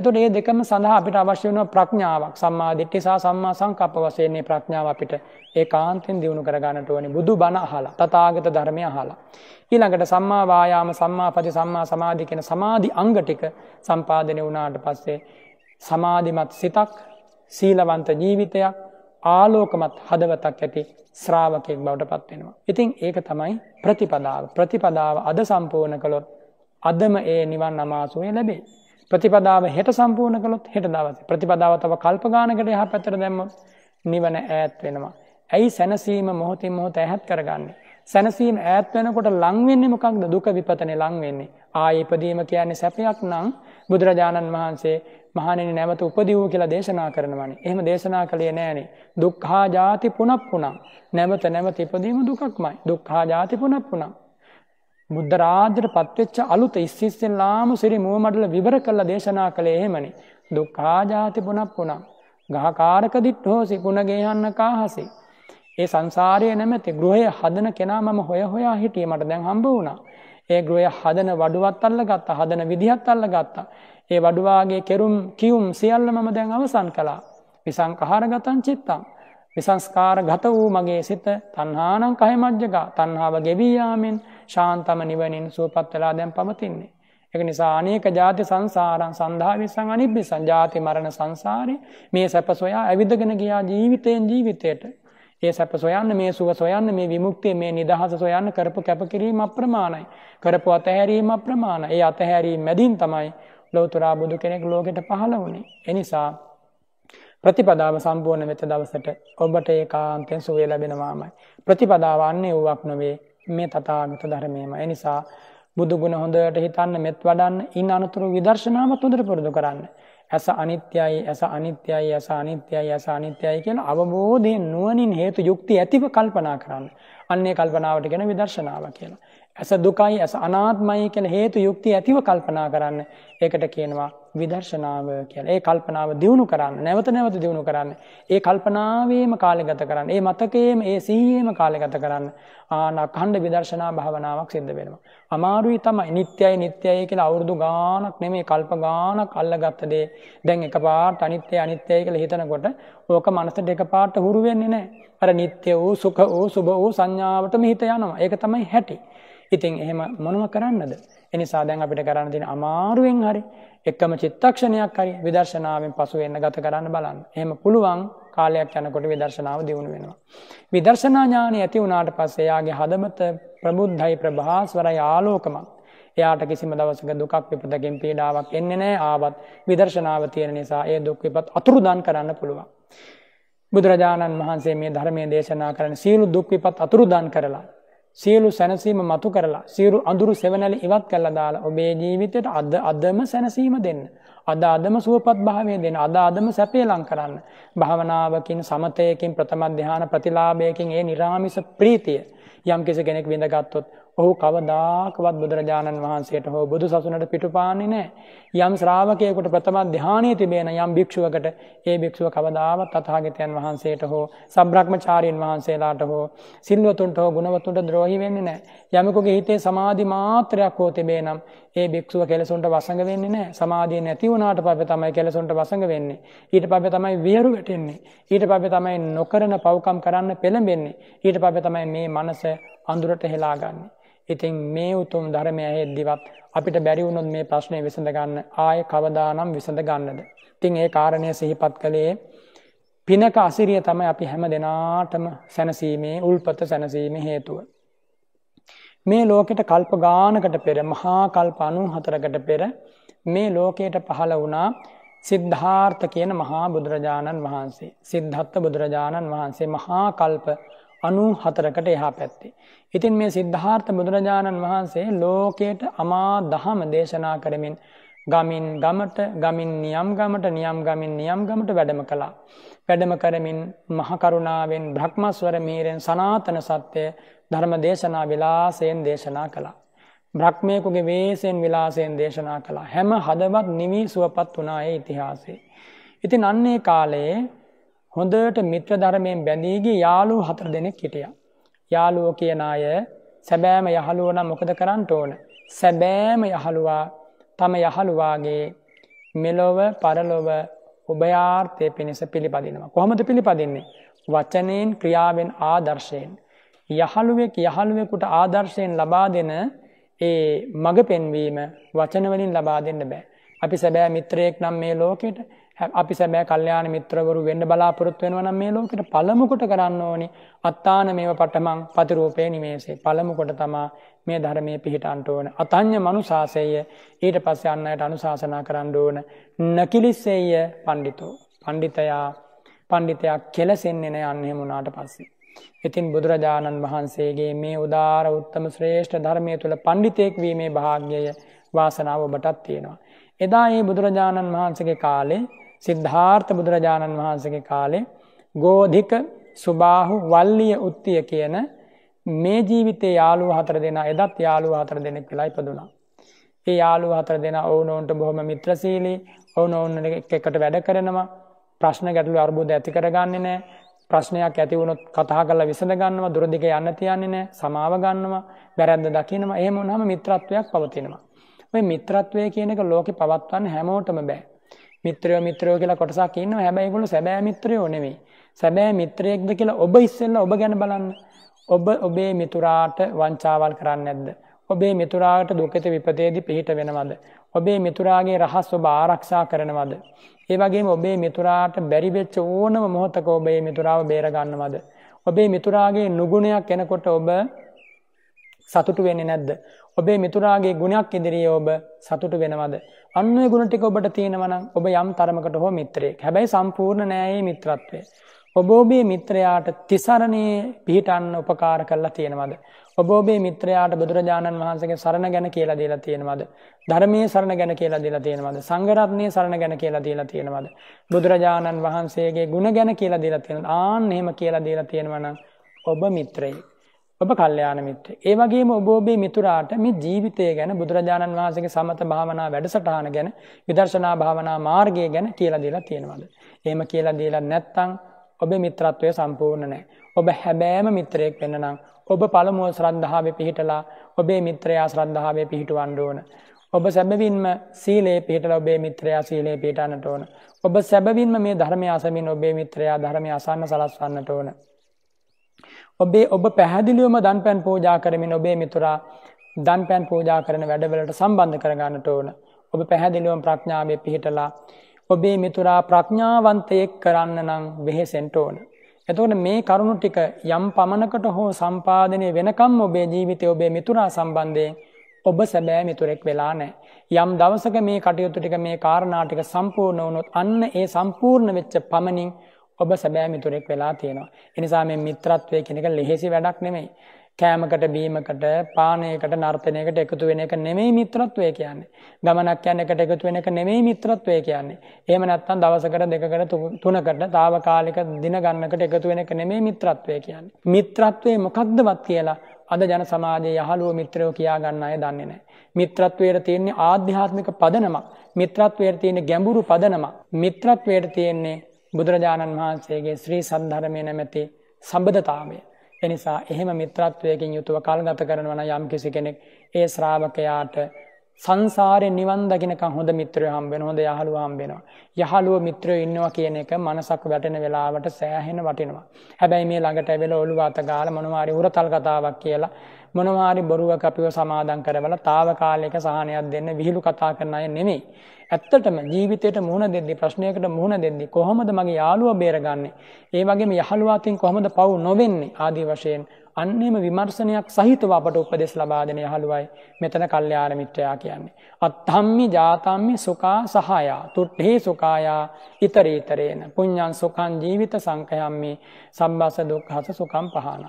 එතුට ඒ දෙකම සඳහා අපිට අවශ්‍ය වන ප්‍රඥාවක් සම්මා දිට්ටි සහ සම්මා සංකප්ප වසයන්නේ ප්‍රඥාව අපිට ඒ කාන්තෙන් දියුණු කරගන්නට වනි බුදු බණ හලා තතාගත ධර්මය හලා. ඊළඟට සම්මාවායාම සම්මාපති සම්මා සමාධි කෙන සමාධි අංගටික සම්පාදනය වනාට පස්සේ සමාධිමත් සිතක් සීලවන්ත ජීවිතයක් ආලෝකමත් හදවතක් ඇති ශ්‍රාවකයෙක් බවට පත්වෙනවා. ඉතිං ඒක තමයි ප්‍රතිපදාව ප්‍රතිපදාව අද සම්පූර්ණ කළොත් අදම ඒ නිවන් අමාසුවේ ලැබේ. ප්‍රතිපදාව හෙට සම්පූර්ණ කළොත් හෙට දවස ප්‍රතිපදාව තව කල්පගානකට යහ පැතර දැම්ම නිවන ඈත් වෙනවා. ඇයි සැනසීම මොහොතින් මොහොත ඇහැත් කරගන්නේ. සැනසීම ඈත් වෙනකොට ලංවෙන්නේ මොකක්ද දුක විපතන ලංවෙන්නේ. ආයපදීම කියන්නේ සැපයක් නං බුදුරජාණන් වහන්සේ මහනෙන නැවත උපදිවූ කියලා දේශනා කරනවනේ එහම දේශනා කළේ නෑනේ දුක්හා ජාති පුනක් පුුණා නැවත නැවත ඉපදීම දුකක්මයි දුක්හා ජාති පුනක් පුුණා බුද්ධරාජ්‍යට පත්වෙච්ච අලුත ඉස්සිස්සෙල්ලාම සිරි මුවමඩල විවර කරල දේශනා කළේ එහෙමනි. දුක්කාජාති පුනක් පුනම්. ගහකාරක දිට් හෝසි පුුණගේහන්න කාහසේ. ඒ සංසාරය නැමැති ගෘහය හදන කෙනා මම හොය හොයා හිටිය මට දැන් හම්බ වුණා. ඒ ගෘහය හදන වඩුවත් අල්ල ගත්තා හදන විදිහත් අල්ල ගත්තා. ඒ වඩුවාගේ කෙරුම් කිවුම් සියල්ල මම දැන් අවසන් කළා. විසංකහාර ගතන් චිත්තම්. විසංස්කාර ගත වූ මගේ සිත තන්හානං කහමජ්ජක තන්හාාව ගෙවීයාමෙන් ශාන්තම නිවනින් සුවපත් වෙලා දැන් පවතින්නේ. එක නිසා අනේක ජාති සංසාරන් සන්ධාවිසං අනිබ්බි සංජාති මරණ සංසාරය මේ සැප සොයා ඇවිදගෙන ගියා ජීවිතයෙන් ජීවිතයට. ඒ සැප සොයන්න මේ සුව සොයන්න මේ විමුක්තිය මේ නිදහස සොයන්න කරපු කැපකිරීම අප්‍රමාණයි. කරපු අතහැරීම අප්‍රමාණ. ඒ අතහැරීම මැදින් තමයි ලෝතුරා බුදු කෙනෙක් ලෝකෙට පහළ වුණේ. එනිසා ප්‍රතිපදාව සම්පූර්ණ වෙච්ච දවසට ඔබට ඒ කාන්තෙන් සුවය ලැබෙනවාමයි. ප්‍රතිපදාවන්නේ වුවක් නොවේ මේ තතාගත ධර්මයම එනිසා බුදු ගුණ හොඳට හිතන්න මෙත් වඩන්න ඉන් අනතුරු විදර්ශනාව තුොදර පුරදු කරන්න. ඇස අනිත්‍යයි ඇස අනිත්‍යයි ඇස අනිත්‍යයි ඇස අනිත්‍යයි කියන අවබෝධය නුවනින් හේතු යුක්ති ඇතිව කල්පනා කරන්න. අන්නේ කල්පනාවට ගැෙන විදර්ශනාව කියලා. ඇස දුකයි ඇස අනාත්මයි කියන හේතු යුක්ති ඇතිව කල්පනා කරන්න ඒකට කියනවා විදර්ශනාව කියලා. ඒ කල්පනාව දියුණු කරන්න, නැවත නැවත දියුණු කරන්න. ඒ කල්පනාවේම කාලය ගත කරන්න. ඒ මතකයේම ඒ සිහියේම කාලය ගත කරන්න. ආන අඛණ්ඩ විදර්ශනා භාවනාවක් සිද්ධ වෙනවා. අමාරුයි තමයි නිට්යයි නිට්යයි කියලා අවුරුදු ගාණක් නෙමෙයි කල්ප ගාණක් අල්ලගත්ත දේ. දැන් එකපාරට අනිත්‍ය අනිත්‍යයි කියලා හිතනකොට ඕක මනසට එකපාරට හුරු වෙන්නේ නැහැ. අර නිට්ය වූ සුඛ වූ සුභ වූ සංඥාවටම හිත යනවා. ඒක තමයි හැටි. ඉතින් එහෙම මොනම කරන්නද. එනිසා දැන් අපිට කරන්න තින අමාරුවෙන් හරි එක්කම චිත්තක්ෂණයක් හරි විදර්ශනාවෙන් පසු වෙන්න ගත කරන්න බලන්න. එහෙම පුළුවන් කාලයක් යනකොට විදර්ශනාව දියුණු වෙනවා. විදර්ශනාඥානය ඇති වුණට පස්සේයාගේ හදමත ප්‍රබුද්ධයි ප්‍රභාස්වරයි ආලෝකමක්. එයාට කිසිම දවසක දුකක් විපතකින් පීඩාවක් එන්නේ නෑ ආවත් විදර්ශනාව තියෙන නිසා ඒ දුක් විපත් අතුරුදන් කරන්න පුළුවන්. බුදුරජාණන් වහන්සේ මේ ධර්මය දේශනා කරන සියලු දුක් විපත් අතුරුදන් කරලා සියලු සැනසීම මතු කරලා සියරු අඳුරු සෙවනැලි ඉවත් කල්ල දාලා ඔබේ ජීවිතයට අද අදම සැනසීම දෙන්න. අද අදම සුවපත් භාවය දෙන අද අදම සැපේලං කරන්න. භාවනාවකින් සමතයකින් ප්‍රථමධ්‍යාන ප්‍රතිලාභයකින් ඒ නිරාමිස ප්‍රීතිය යම් කිසි කෙනෙක් විඳගත්තොත් ඔහු කවදාකවත් බුදුරජාණන් වහන්සේට හෝ බුදු සසුනට පිටුපාන්නේ නෑ යම් ශ්‍රාවකයකුට ප්‍රථම ධානය තිබේන යම් භික්ෂුවකට ඒ භික්ෂුව කවදාවත් අතාගතයන් වහන්සේට හෝ සබ්‍රහ්මචාරීන් වහන්සේලාට හෝ සිල්වතුන්ට හෝ ගුණවතුන්ට ද්‍රෝහි වෙන්නේ නෑ යමකුගේ හිතේ සමාධි මාත්‍රයක් හෝ තිබේ නම් ඒ භික්ෂුව කෙලසුන්ට වසඟ වෙන්නේ නෑ සමාධිය නැති වුණාට පස්සේ තමයි කෙලසුන්ට වසඟ වෙන්නේ ඊට පස්සේ තමයි විහෙරු වැටෙන්නේ ඊට පස්සේ තමයි නොකරන පව්කම් කරන්න පෙළඹෙන්නේ ඊට පස්සේ තමයි මේ මනස අඳුරට හෙලා ගන්නේ ඉතින් මේ උතුම් ධර්මය එද්දිවත් අපිට බැරි වුණොත් මේ ප්‍රශ්නය විසඳ ගන්න ආය කවදානම් විසඳ ගන්නද. ඉතින් ඒ කාරණය සිහිපත් කළේ පිනක අසිරිය තමයි අපි හැම දෙනාටම සැනසීමේ උල්පත සැනසීම හේතුව. මේ ලෝකෙට කල්ප ගානකට පෙර මහා කල්ප අනු හතරකට පෙර මේ ලෝකයට පහළ වුණා සිද්ධාර්ථ කියන මහා බුදුරජාණන් වහන්සේ. සිද්ධත්ත බුදුරජාණන් වහන්සේ මහා කල්ප අනු හතරකට එහා පැත්තේ. ඉතින් මේ සිද්ධාර්ථ බුදුරජාණන් වහන්සේ ලෝකයට අමා දහම දේශනා කරමින් ගමින් ගමට ගමින් නියම් ගමට නියම් ගමින් නියම් ගමට වැඩම කළා. වැඩම කරමින් මහකරුණාවෙන් බ්‍රහ්මස්වර මීරෙන් සනාතන සත්‍යය ධර්ම දේශනා විලාසයෙන් දේශනා කළා. බ්‍රහ්මයකුගේ වේසයෙන් විලාසයෙන් දේශනා කළා. හැම හදවත් නිවී සුවපත් වනායේ ඉතිහාසේ. ඉතින් අන්නේ කාලයේ හොඳට මිත්‍ර ධර්මයෙන් බැඳීගේ යාලු හතර දෙනෙක් හිටියා. යාලුවෝ කියන අය සැබෑම යහළුවන මොකද කරන්න ඕන. සැබෑම යහළුවා තම යහළුවාගේ මෙලොව පරලොව උභයාර්ථය පිණිස පිළිපදිනවා. කොහොමද පිළිපදින්නේ. වචනයෙන් ක්‍රියාවෙන් ආදර්ශයෙන්. යහළුවෙක් යහළුවෙකුට ආදර්ශයෙන් ලබා දෙන ඒ මඟ පෙන්වීම වචනවලින් ලබා දෙන්න බෑ. අපි සැබෑ මිත්‍රයෙක් නම් මේ ලෝකෙට අපි සැබෑ කල්්‍යයාන මිත්‍රවරු වෙන්න බලාපොරොත් වෙනවනම් මේ ලෝකට පළමුකොට කරන්න ඕනි අත්තාන මේව පටමං පතිරූපය නිමේසේ පළමුකොට තමා මේ ධර්මය පිහිටන්ට ඕන අතං්්‍ය මනුසාසය ඊට පස්ස අන්නයට අනුශාසනා කරන්න ඕන නකිලිස්සේය පණ්ඩිතෝ පණ්ඩිතයා පණ්ඩිතයක් කෙලසෙන්න්නේෙන අන්නෙමුණට පස්සේ. ඉතින් බුදුරජාණන් වහන්සේගේ මේ උදාර උත්තම ශ්‍රේෂ්ඨ ධර්මය තුළ පණ්ඩිතයෙක් වීමේ භාග්‍යය වාසනාව ඔබටත් තියෙනවා. එදා ඒ බුදුරජාණන් වහන්සගේ කාලේ සිද්ධාර්ථ බුදුරජාණන් වහන්සගේ කාලේ ගෝධික සුබාහු වල්ලිය උත්තිය කියන මේ ජීවිතේ යාලු හතර දෙෙන එදත් යාලු හතර දෙනෙක් වෙලා ඉපදුනා. ඒ යාලු හතර දෙෙන ඔවුනොවන්ට බොහොම මිත්‍රසීලී ඔවුන ඔන්න එකට වැඩ කරනවා ප්‍රශ්න ගැටලු අර්බුද ඇති කරගන්නේ නෑ ප්‍රශ්නයක් ඇතිවුණොත් කතා කල විසඳගන්නවා දුරදික යන්න තියන්නේ නෑ සමාවගන්නවා බැරැද්ද දකිනවා ඒම උනහම මිත්‍රත්වයක් පවතිනවා. ඔය මිත්‍රත්වය කියනක ලෝකෙ පවත්වන්න හැමෝටම බෑ මිත්‍රයෝ මිත්‍රයෝ කියලා කොටසක් ඉන්නවා. හැබැයි ඒගොල්ලෝ සැබෑ මිත්‍රයෝ නෙමෙයි. සැබෑ මිත්‍රයෙක්ද කියලා ඔබ ඉස්සෙල්ලා ඔබ ගැන බලන්න. ඔබ ඔබේ මිතුරාට වංචාවල් කරන්නේ නැද්ද? ඔබේ මිතුරාට දුකිත විපතේදී පිහිට වෙනවද? ඔබේ මිතුරාගේ රහස් ඔබ ආරක්ෂා කරනවද? ඒ වගේම ඔබේ මිතුරාට බැරි වෙච්ච ඕනම මොහොතක ඔබේ මිතුරාව බේර ගන්නවද? ඔබේ මිතුරාගේ නුගුණයක් එනකොට ඔබ සතුටු වෙන්නේ නැද්ද? ඔබේ මිතුරාගේ ගුණයක් ඉදිරියේ ඔබ සතුටු වෙනවද? අන්න ඒ ගුණ ටික ඔබට තියෙනවා නම් ඔබ යම් තරමකට හෝ මිත්‍රයෙක්. හැබැයි සම්පූර්ණ නෑ මේ මිත්‍රත්වය. ඔබ ඔබේ මිත්‍රයාට තිසරණේ පිහිටන්න උපකාර කරලා තියෙනවද? ඔබ ඔබේ මිත්‍රයාට බුදුරජාණන් වහන්සේගේ සරණ ගැන කියලා දීලා තියෙනවද? ධර්මයේ සරණ ගැන කියලා දීලා තියෙනවද? සංඝරත්නයේ සරණ ගැන කියලා දීලා තියෙනවද? බුදුරජාණන් වහන්සේගේ ගුණ ගැන කියලා දීලා තියෙනවද? ආන් එහෙම කියලා දීලා තියෙනවා නම් ඔබ මිත්‍රයෙක්. ඔබ කල්යාණ මිත්‍රයෙක්. ඒ වගේම ඔබ ඔබේ මිතුරාට මේ ජීවිතය ගැන බුදුරජාණන් වහන්සේගේ සමත භාවනා වැඩසටහන ගැන විදර්ශනා භාවනා මාර්ගය ගැන කියලා දීලා තියෙනවද? එහෙම කියලා දීලා නැත්නම් ඔබේ මිත්‍රත්වය සම්පූර්ණ නැහැ. ඔබ හැබෑම මිත්‍රයෙක් වෙන්න නම් ඔබ පළමුව ශ්‍රද්ධාවේ පිහිටලා ඔබේ මිත්‍රයා ශ්‍රද්ධාවේ පිහිටවන්න ඕන. ඔබ සැබවින්ම සීලේ පිහිටලා ඔබේ මිත්‍රයා සීලේ පිහිටන්නට ඕන. ඔබ සැබවින්ම මේ ධර්මය අසමින් ඔබේ මිත්‍රයා ධර්මය අසන්න සලස්වන්නට ඕන. ඔබේ ඔබ පැහැදිලිවම දන් පැන් පෝජා කරමින් ඔබේ මිතුරා දන් පැන් පෝජා කරන වැඩවලට සම්බන්ධ කරගන්නට ඕන. ඔබ පැහැදිලිවම ප්‍රඥාවය පිහිටලා ඔබේ මිතුරා ප්‍රඥාවන්තයෙක් කරන්න නම් වෙහෙසෙන්ට ඕන. එතවට මේ කරුණු ටික යම් පමණකට හෝ සම්පාධනය වෙනකම් ඔබේ ජීවිතය ඔබේ මිතුරා සම්බන්ධයෙන් ඔබ සැබෑ මිතුරෙක් වෙලා නෑ. යම් දවසක මේ කටයුතු ටික මේ කාරණාටික සම්පූර්ණ වුණොත් අන්න ඒ සම්පූර්ණ වෙච්ච පමණින් ඔබ සැබෑ මිතුරෙක් වෙලා තියෙනවා. එනිසා මේ මිත්‍රත්වය කෙනෙක ලෙහෙසි වැඩක් නෙමෙයි. කෑමකට බීමකට පානයකට නර්තනයකට එකතු වෙන එක නෙමෙයි මිත්‍රත්වය කියන්නේ. ගමනක් යන එකට එකතු වෙන එක නෙමෙයි මිත්‍රත්වය කියන්නේ. එහෙම නැත්නම් දවසකට දෙකකට තුනකට తాවකාලික දින ගන්නකට එකතු වෙන එක නෙමෙයි මිත්‍රත්වය කියන්නේ. මිත්‍රත්වය මොකක්දවත් කියලා අද ජන සමාජයේ යහළුව මිත්‍රයෝ කියා ගන්න අය දන්නේ නැහැ. මිත්‍රත්වයට තියෙන්නේ ආධ්‍යාත්මික පදනමක්. මිත්‍රත්වයට තියෙන ගැඹුරු පදනමක්. මිත්‍රත්වයට තියෙන්නේ බුදුරජාණන් වහන්සේගේ ශ්‍රී සද්ධරමය නැමැති සබඳතාවය. එනිසා එහෙම මිත්‍රත්වයකින් යුතුව කල්ගත කරනවන යම් කිසි කෙනෙක් ඒ ශ්‍රාවකයාට සංසාරය නිවන්දගෙනක හොඳ මිත්‍රය හම්බෙන හොඳ යහළු හම්බෙනවා. යහළුව මිත්‍රය ඉන්නවා කියන එක මනසක් වැටෙන වෙලාවට සෑහෙන වටිනවා. හැබැයි මේ ළඟට ඇවෙල ඔලු අතගාල මොනවාරි උරතල් කතාවක් කියලා මොනවා හරි බොරුවක් අපිව සමාදම් කරවලා తాවකාලික සහනයක් දෙන්න විහිළු කතා කරන අය නෙමෙයි. ඇත්තටම ජීවිතේට මුහුණ දෙද්දී ප්‍රශ්නයකට මුහුණ දෙද්දී කොහොමද මගේ යාළුවා බේරගන්නේ? ඒ වගේම යහළුවා අතින් කොහොමද පව් නොවෙන්නේ? ආදී වශයෙන් අන්නේම විමර්ශනයක් සහිතව අපට උපදෙස් ලබා දෙන යහළුවයි මෙතන කල්යාණ මිත්‍රයා කියන්නේ. අත්ථම්මි ජාතම්මි සුඛා සහායා තුට්ඨේ සුඛායා ිතරේතරේන පුඤ්ඤං සුඛං ජීවිත සංඛයම්මි සම්බස දුක්ඛස සුඛං පහනං.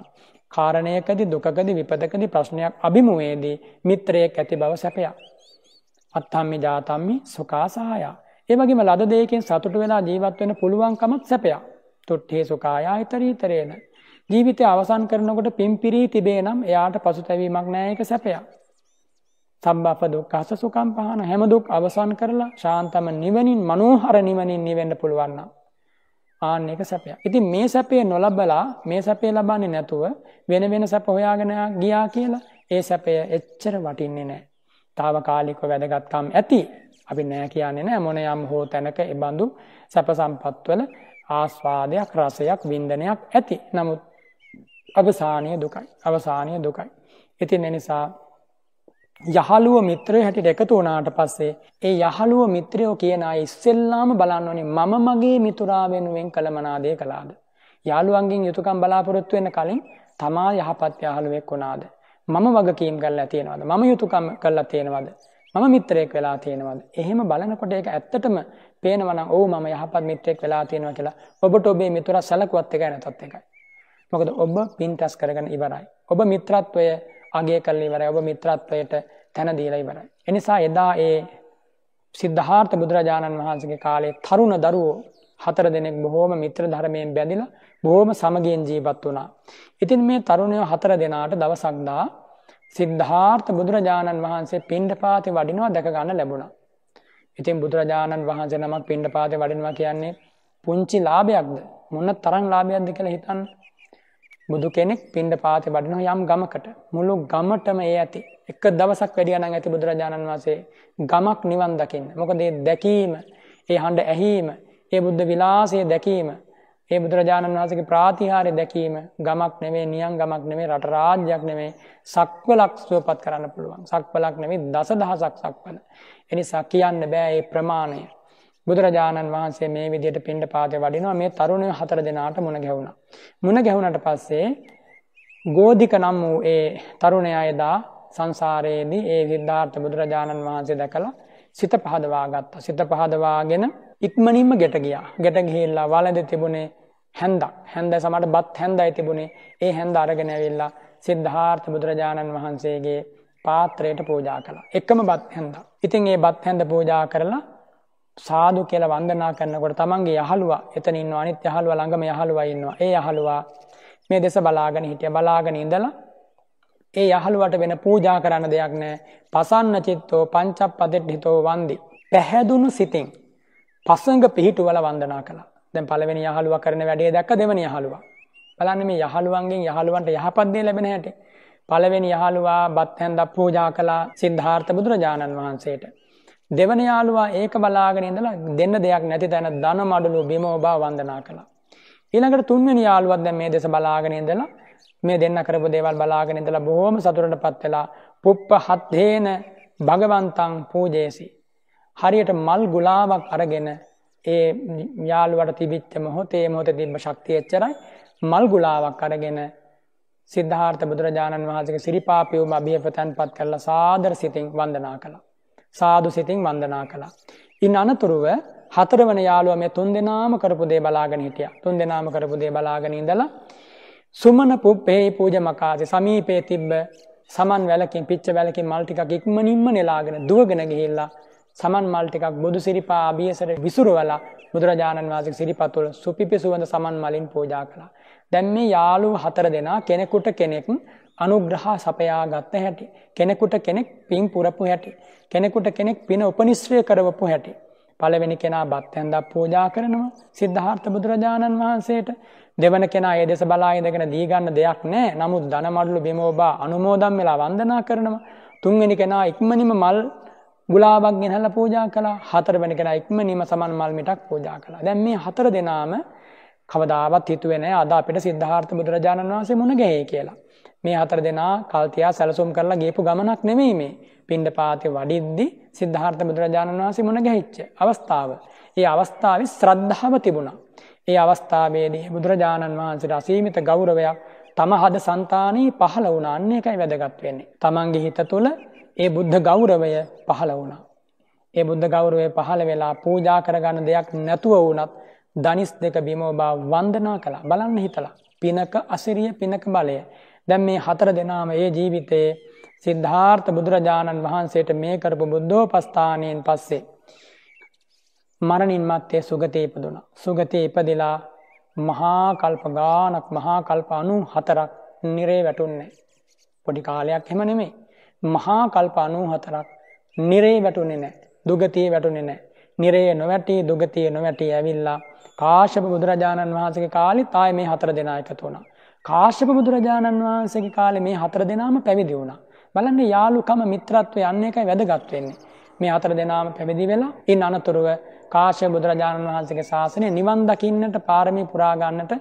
කාරණයකදි දුකදි විපදකදි ප්‍රශ්නයක් අභිමුවේදී මිත්‍රයෙක් ඇති බව සැපයක්. අත්තම්මි ජාතම්මි සුකාසාහයා. ඒවගේම ලද දෙයකෙන් සතුට වෙලා ජීවත් වෙන පුළුවන්කමත් සැපයක්. තුට්ටේ සුකායා හිතරීතරේන. ජීවිතය අවසන් කරනකොට පිම්පිරී තිබේ නම් එයාට පසු තැවීමක් නෑයක සැපයක්. සම්බප දුක් අස සුකම් පහන හැමදුක් අවසන් කරලා ශාන්තම නිවනින් මනෝහර නිවනින් නිවෙන්න පුළුවන්නා. ආන්න එක සැපයක්. ඉතින් මේ සැපේ නොලබලා මේ සැපේ ලබන්නේ නැතුව වෙන වෙන සැප හොයාගෙන ගියා කියලා ඒ සැපය එච්චර වටින්නේ නැහැ. తాවකාලිකව වැදගත්කම් ඇති. අපි නෑ කියන්නේ නෑ මොන යම් හෝ තැනක ඒ බඳු සැප සම්පත්වල ආස්වාදයක් රසයක් වින්දනයක් ඇති. නමුත් අවසානීය දුකයි. අවසානීය දුකයි. ඉතින් ඒ නිසා යහළුව මිත්‍රය හැටිට එකතු වුණාට පස්සේ ඒ යහළුව මිත්‍රයෝ කියන අය ඉස්සෙල්ලාම බලන්න ඕනේ මම මගේ මිතුරා වෙනුවෙන් කළ මනාදේ කළාද යාළුවන්ගෙන් යුතුයකම් බලාපොරොත්තු වෙන්න කලින් තමා යහපත් යහළුවෙක් වුණාද මම වගකීම් කරලා තියෙනවද මම යුතුයකම් කරලා තියෙනවද මම මිත්‍රයෙක් වෙලා තියෙනවද එහෙම බලනකොට ඒක ඇත්තටම පේනවා නම් ඔව් මම යහපත් මිත්‍රයෙක් වෙලා තියෙනවා කියලා ඔබට ඔබේ මිතුරා සැලකුවත් එකයි නැතත් එකයි මොකද ඔබ පින් රැස් කරගෙන ඉවරයි ඔබ මිත්‍රත්වය අගේ කල්ලි වරයි ඔබ මිත්‍රත්වයට තැන දීලා ඉවරයි. එනිසා එදා ඒ සිද්ධාර්ථ බුදුරජාණන් වහන්සේගේ කාලේ තරුණ දරුවෝ හතර දෙනෙක් බොහෝම මිත්‍ර ධර්මයෙන් බැඳිලා බොහෝම සමගියෙන් ජීවත් වුණා. ඉතින් මේ තරුණය හතර දෙනාට දවසක්දා සිද්ධාර්ථ බුදුරජාණන් වහන්සේ පිණ්ඩපාති වඩිනවා දැක ගන්න ලැබුණා. ඉතින් බුදුරජාණන් වහන්සේ නමක් පිණ්ඩපාති වඩිනවා කියන්නේ පුංචි ලාභයක්ද මොන තරම් ලාභයක්ද කියලා හිතන්න. බුදු කෙනෙක් පින්ඩ පාති බඩිනො යම් ගමකට මුළු ගමටම ඒ ඇති එක දවසක් වැඩියනං ඇති බුදුරජාණන් වසේ ගමක් නිවන් දකින්න මොකදේ දැකීම ඒ හඬ ඇහීම ඒ බුද්ධ විලාසය දැකීම ඒ බුදුරජාණන් වහසගේ ප්‍රාතිහාරය දැකීම ගමක් නෙවේ නියන් ගමක් නෙවේ රටරාජ්‍යයක් නෙවේ සක්වලක්ෂුව පත් කරන්න පුළුවන් සක්වලක් නෙවේ දස දහසක් සක්වල එනිසා කියන්න බෑ ඒ ප්‍රමාණය බුදුරජාණන් වහන්සේ මේ විදියට පින්ඩ පාතය වඩිනවා මේ තරුණය හතර දෙනාට මුණ ගැවුණ. මුණ ගැහුණට පස්සේ ගෝධික නම් වූ ඒ තරුණය අයදා සංසාරයේදී ඒ විද්ධාර්ථ බුදුරජාණන් වහන්සේ දැකලා සිත පහදවා ගත්තා. සිත පහදවාගෙන ඉක්මනින්ම ගෙට ගියා. ගෙට ගිහිල්ලා වලඳ තිබුණේ හැන්දක්. හැන්ද සමට බත් හැන්දයි තිබුණේ. ඒ හැන්ද අරගෙන ඇවිල්ලා සිද්ධාර්ථ බුදුරජාණන් වහන්සේගේ පාත්‍රයට පූජා කළා. එකම බත් හැන්දක්. ඉතින් ඒ බත් හැන්ද පූජා කරලා සාදු කියලා වන්දනා කරනකොට තමන්ගේ යහළුවා එතන ඉන්නවා අනිත් යහළුවා ළඟම යහළුවා ඉන්නවා. ඒ යහළුවා මේ දෙස බලාගෙන හිටිය බලාගෙන ඉඳලා ඒ යහළුවට වෙන පූජා කරන්න දෙයක් නෑ. පසන්න චිත්තෝ පංචප්පදෙට් හිතෝ වන්දි. පැහැදුණු සිතින් පසඟ පිහිටුවල වන්දනා කළා. දැන් පළවෙනි යහළුවා කරන වැඩේ දැක්ක දෙවෙනි යහළුවා. බලන්න මේ යහළුවන්ගෙන් යහළුවන්ට යහපත් දේ ලැබෙන හැටි. පළවෙනි යහළුවා බත් හැන්දක් පූජා කළා සිද්ධාර්ථ බුදුරජාණන් වහන්සේට. දෙවන යාළුවා ඒක බලාගෙන ඉඳලා දෙන්න දෙයක් නැති තැන ධන මඩලු බිම ඔබා වන්දනා කළා. ඊළඟට තුන්වෙනි යාළුවත් දැන් මේ දෙස බලාගෙන ඉඳලා මේ දෙන්න කරපු දේවල් බලාගෙන ඉඳලා බොහොම සතුටටපත් වෙලා පුප්ප හත්හේන භගවන්තං පූජේසි. හරියට මල් ගුලාවක් අරගෙන ඒ යාළුවට තිබිච්ච මොහොතේ මොහොතේ තිබ්බ ශක්තිය එච්චරයි මල් ගුලාවක් අරගෙන සිද්ධාර්ථ බුදුරජාණන් වහන්සේගේ සිරිපාපියුම අභියපතන්පත් කරලා සාදර සිතින් වන්දනා කළා. සාදු සිතින් වන්දනා කළා. ඉන් අනතුරුව හතරවන යාළුවම තුන් දෙනාම කරපු දේ බලාගෙන හිටිය තුන් දෙනාම කරපු දේ බලාගෙන ඉඳලා සුමන පුප්පේ පූජ මකාසේ සමීපේ තිබ්බ සමන් වැලකින් පිච්ච වැලකින් මල්ටිකක් ඉක්මනින්ම නෙලාගෙන දුවගෙන ගිහිල්ලා සමන් මල්ටිකක් බුදු සිරිපා අභියසර විසුරුවලා බුදුරජාණන් වහන්සේ සිරිපතුල සුපිපි සුවඳ සමන් මලින් පූජා කළා. දැන් මේ යාළුව හතර දෙනා කෙනෙකුට කෙනෙක් අනුග්‍රහ සපයා ගත්ත හැටි කෙනෙකුට කෙනෙක් පින් පුරපු හැටි කෙනෙකුට කෙනෙක් පින උපනිශ්‍රය කරවපු හැටි පළවෙනි කෙනා බත්හැන්දක් පූජා කරනවා සිද්ධාර්ථ බුදුරජාණන් වහන්සේට දෙවන කෙනා ඒ දෙස බලා ඉඳගෙන දී ගන්න දෙයක් නැහැ නමුත් ධනමඩලු බිම ඔබා අනුමෝදන් වෙලා වන්දනා කරනවා තුන්වෙනි කෙනා ඉක්මනින්ම මල් ගුලාවක් ගෙනහැලා පූජා කළා හතරවෙනි කෙනා ඉක්මනින්ම සමන් මල් මිටක් පූජා කළා දැන් මේ හතර දෙනාම කවදාවත් හිතුවේ නෑ අද අපිට සිද්ධාර්ථ බුදුරජාණන් වහන්සේ මුණ ගැහේ කියලා. මේ හතර දෙනා කල්තියා සැලසුම් කරලා ගේපු ගමනක් නෙමෙයි මේ. පින්ඩ පාති වඩිද්දි සිද්ධාර්ථ බුදුරජාණන් වහන්සේ මුණ ගැහිච්ච අවස්ථාව. ඒ අවස්ථාවේ ශ්‍රද්ධාව තිබුණා. ඒ අවස්ථාවේදී බුදුරජාණන් වහන්සේට අසීමිත ගෞරවයක් තම හද సంతානී පහළ වුණා. අන්න එකයි වැදගත් වෙන්නේ. Tamange හිත තුළ ඒ බුද්ධ ගෞරවය පහළ වුණා. ඒ බුද්ධ ගෞරවය පහළ වෙලා පූජා කරගන්න දෙයක් නැතුව වුණත් දනිස් දෙක බිමෝබා වන්දනා කළා. බලන්න හිතලා. පිනක අසිරිය පිනක බලය දැන් මේ හතර දෙනාම ඒ ජීවිතයේ සිද්ධාර්ථ බුදුරජාණන් වහන්සේට මේ කරපු බුද්ධෝපස්ථානයෙන් පස්සේ. මරණින් මත්තේ සුගතීපදුන. සුගතය ඉපදිලා මහා කල්ප ගානක් මහා කල්ප අනු හතරක් නිරේ වැටුන්නේ. පොඩි කාලයක් හෙම නෙමේ. මහා කල්ප අනු හතරක් නිරේ වැටුනේ නෑ දුගතිය වැටුනේ නෑ. නිරේ නොවැටී දුගතිය නොවැටී ඇවිල්ලා කාශප බුදුරජාණන් වහන්සගේ කාලි තායි මේ හතර දෙනා එකතුුණා. කාශ්‍යප බුදුරජාණන් වහන්සේගේ කාලේ මේ හතර දෙනාම පැවිදි වුණා. බලන්න යාළුකම මිත්‍රත්වය යන්නේ එකයි වැදගත් වෙන්නේ. මේ හතර දෙනාම පැවිදි වෙලා ඉන් අනතුරුව කාශ්‍යප බුදුරජාණන් වහන්සේගේ ශාසනය නිවන් දකින්නට පාරමී පුරා ගන්නට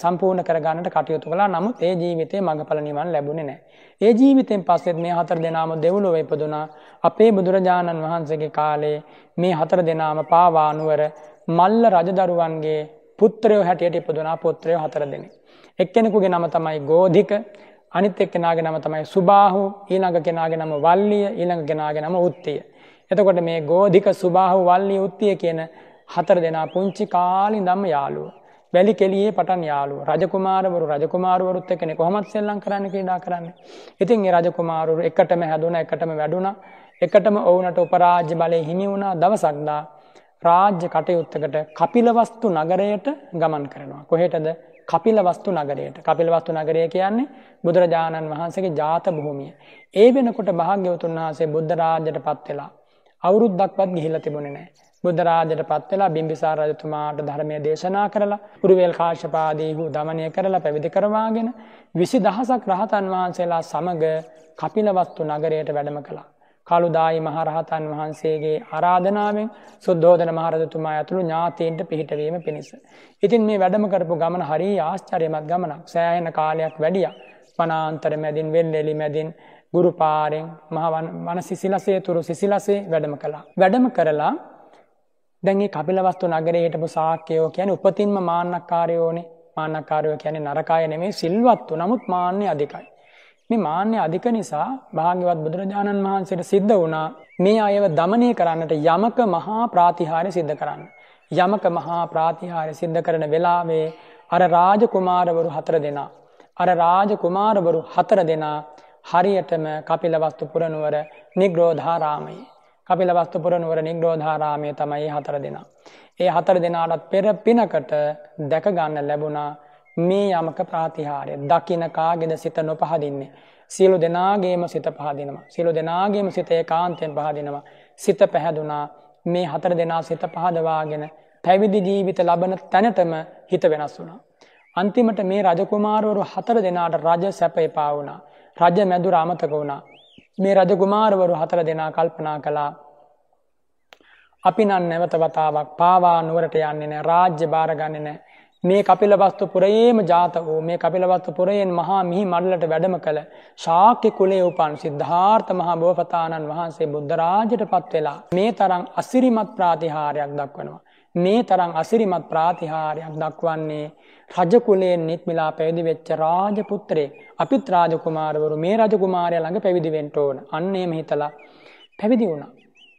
සම්පූර්ණ කරගන්නට කටයුතු කළා. නමුත් ඒ ජීවිතේ මඟඵල නිවන් ලැබුණේ නැහැ. ඒ ජීවිතෙන් පස්සෙත් මේ හතර දෙනාම දෙව්ලොව ඉපදුනා. අපේ බුදුරජාණන් වහන්සේගේ කාලේ මේ හතර දෙනාම පාවා නුවර මල්ල රජදරුවන්ගේ පුත්‍රයෝ හැටියට ඉපදුනා පුත්‍රයෝ හතර දෙනෙ. එක්කෙනෙකුගේ නම තමයි ගෝධික අනිත් එක් කෙනගේ නම තමයි සුබාහු ඊළඟ කෙනගේ නම වල්ලිය ඊළඟ කෙනගේ නම උත්තිය. එතකොට මේ ගෝධික සුබාහු වල්ලිය උත්තිය කියන හතර දෙනා පුංචි කාලි දම්ම යාලුව. වැලි කෙලියේ පටන් යාලු රජකුමාරවරු රජකුමාරුවරුත් එකන කොහොමත් සෙල්ලං කරන්න ක්‍රඩා කරන්න. ඉතින් ඒ රජකුමාරුරු එකටම හැදුන එකටම වැඩුණ එකටම ඔවුනට උපරාජ්‍ය බලය හිමි වුණා දවසක්දා රාජ්‍ය කටයුත්තකට කපිලවස්තු නගරයට ගමන් කරනවා. කොහෙටද කපිලවස්තු නගරයට කපිලවස්තු නගරය කියන්නේ බුදුරජාණන් වහන්සේගේ ජාත භූමිය. ඒ වෙනකොට භාග්‍යවතුන් වහන්සේ බුද්ධරාජයට පත්වෙලා. අවුරුද්දක්වත් ගිහිල තිබුණ නෑ. බුද්ධරාජයට පත්වෙලා බිම්බිසා රජතුමාට ධර්මය දේශනා කරලා පුරුවේල් කාශපාදීහු දමනය කරලා පැවිදි කරවාගෙන විසි දහසක් රහතන් වහන්සේලා සමග කපිලවස්තු නගරයට වැඩම කලා. කළුදායි මහරහතන් වහන්සේගේ ආරාධනාවෙන් සුද්ධෝදන මහරජතුමා ඇතුළු ඥාතීන්ට පිහිටවීම පිණිස. ඉතින් මේ වැඩම කරපු ගමන හරි ආශ්චර්යමත් ගමනක් සෑහෙන කාලයක් වැඩිය පනාන්තර මැදින් වෙල්ලෙලි මැදින් ගුරු පාරෙන් මහවන සිසිලසේ තුරු සිසිලසේ වැඩම කලා. වැඩම කරලා දැන්ගේ කපිලවස්තු නගරේ හිටපු සාක්‍යයෝ කියන උපතින්ම මාන්නක්කාරයෝනේ මාන්නක්කාරයෝ කියන්නේ නරකාය නෙමේ සිල්වත්තු නමුත් මාන්‍ය අධිකයි. මේ මාන්‍ය අධික නිසා භාග්‍යවත් බුදුරජාණන් වහන්සේට සිද්ධ වුණා මේ අයව দমনය කරන්නට යමක මහා ප්‍රාතිහාර්ය සිද්ධ කරන්න. යමක මහා ප්‍රාතිහාර්ය සිද්ධ කරන වෙලාවේ අර රාජකුමාරවරු හතර දෙනා අර රාජකුමාරවරු හතර දෙනා හරියටම කපිලවස්තු පුරනුවර නිග්‍රෝධාරාමයේ කපිලවස්තු පුරනුවර නිග්‍රෝධාරාමයේ තමයි හතර දෙනා. ඒ හතර දෙනාටත් පෙර පිනකට දැක ගන්න ලැබුණා මේ යමක ප්‍රාතිහාරය දකින කාගෙද සිත නොපහදින්නේ. සියලු දෙනාගේම සිත පහදිනවා. සියලු දෙනාගේම සිතේ කාන්තයෙන් පහදිනවා. සිත පැහැදුනා මේ හතර දෙනා සිත පහදවාගෙන පැවිදි ජීවිත ලබන තැනටම හිත වෙනස් වුණා. අන්තිමට මේ රජකුමාරුවරු හතර දෙනාට රජ සැප එපා වුණා. රජ මැදුර අමතක වුණා. මේ රජකුමාරවරු හතර දෙනා කල්පනා කළා. අපි නන් නැවත වතාවක් පාවා නුවරට යන්නේ නෑ රාජ්‍ය භාරගන්නේ නෑ මේ කපිලවස්තු පුරයේම ජාත වූ මේ කපිලවස්තු පුරයෙන් මහා මිහි මල්ලට වැඩම කළ ශාක්‍ය කුලේ උපන් සිද්ධාර්ථ මහා බෝපතාණන් වහන්සේ බුද්ධරාජට පත්වෙලා මේ තරං අසිරිමත් ප්‍රාතිහාරයක් දක්වනවා. මේ තරං අසිරිමත් ප්‍රාතිහාරයක් දක්වන්නේ රජකුලයෙන් නිත්මිලා පැවිදි වෙච්ච රාජපුත්‍රේ අපිත් රාජකුමාරවරු මේ රජකුමාරය ළඟ පැවිදිවෙන්ට ඕන අන්නේ මෙහිතලා පැවිදි වුණා.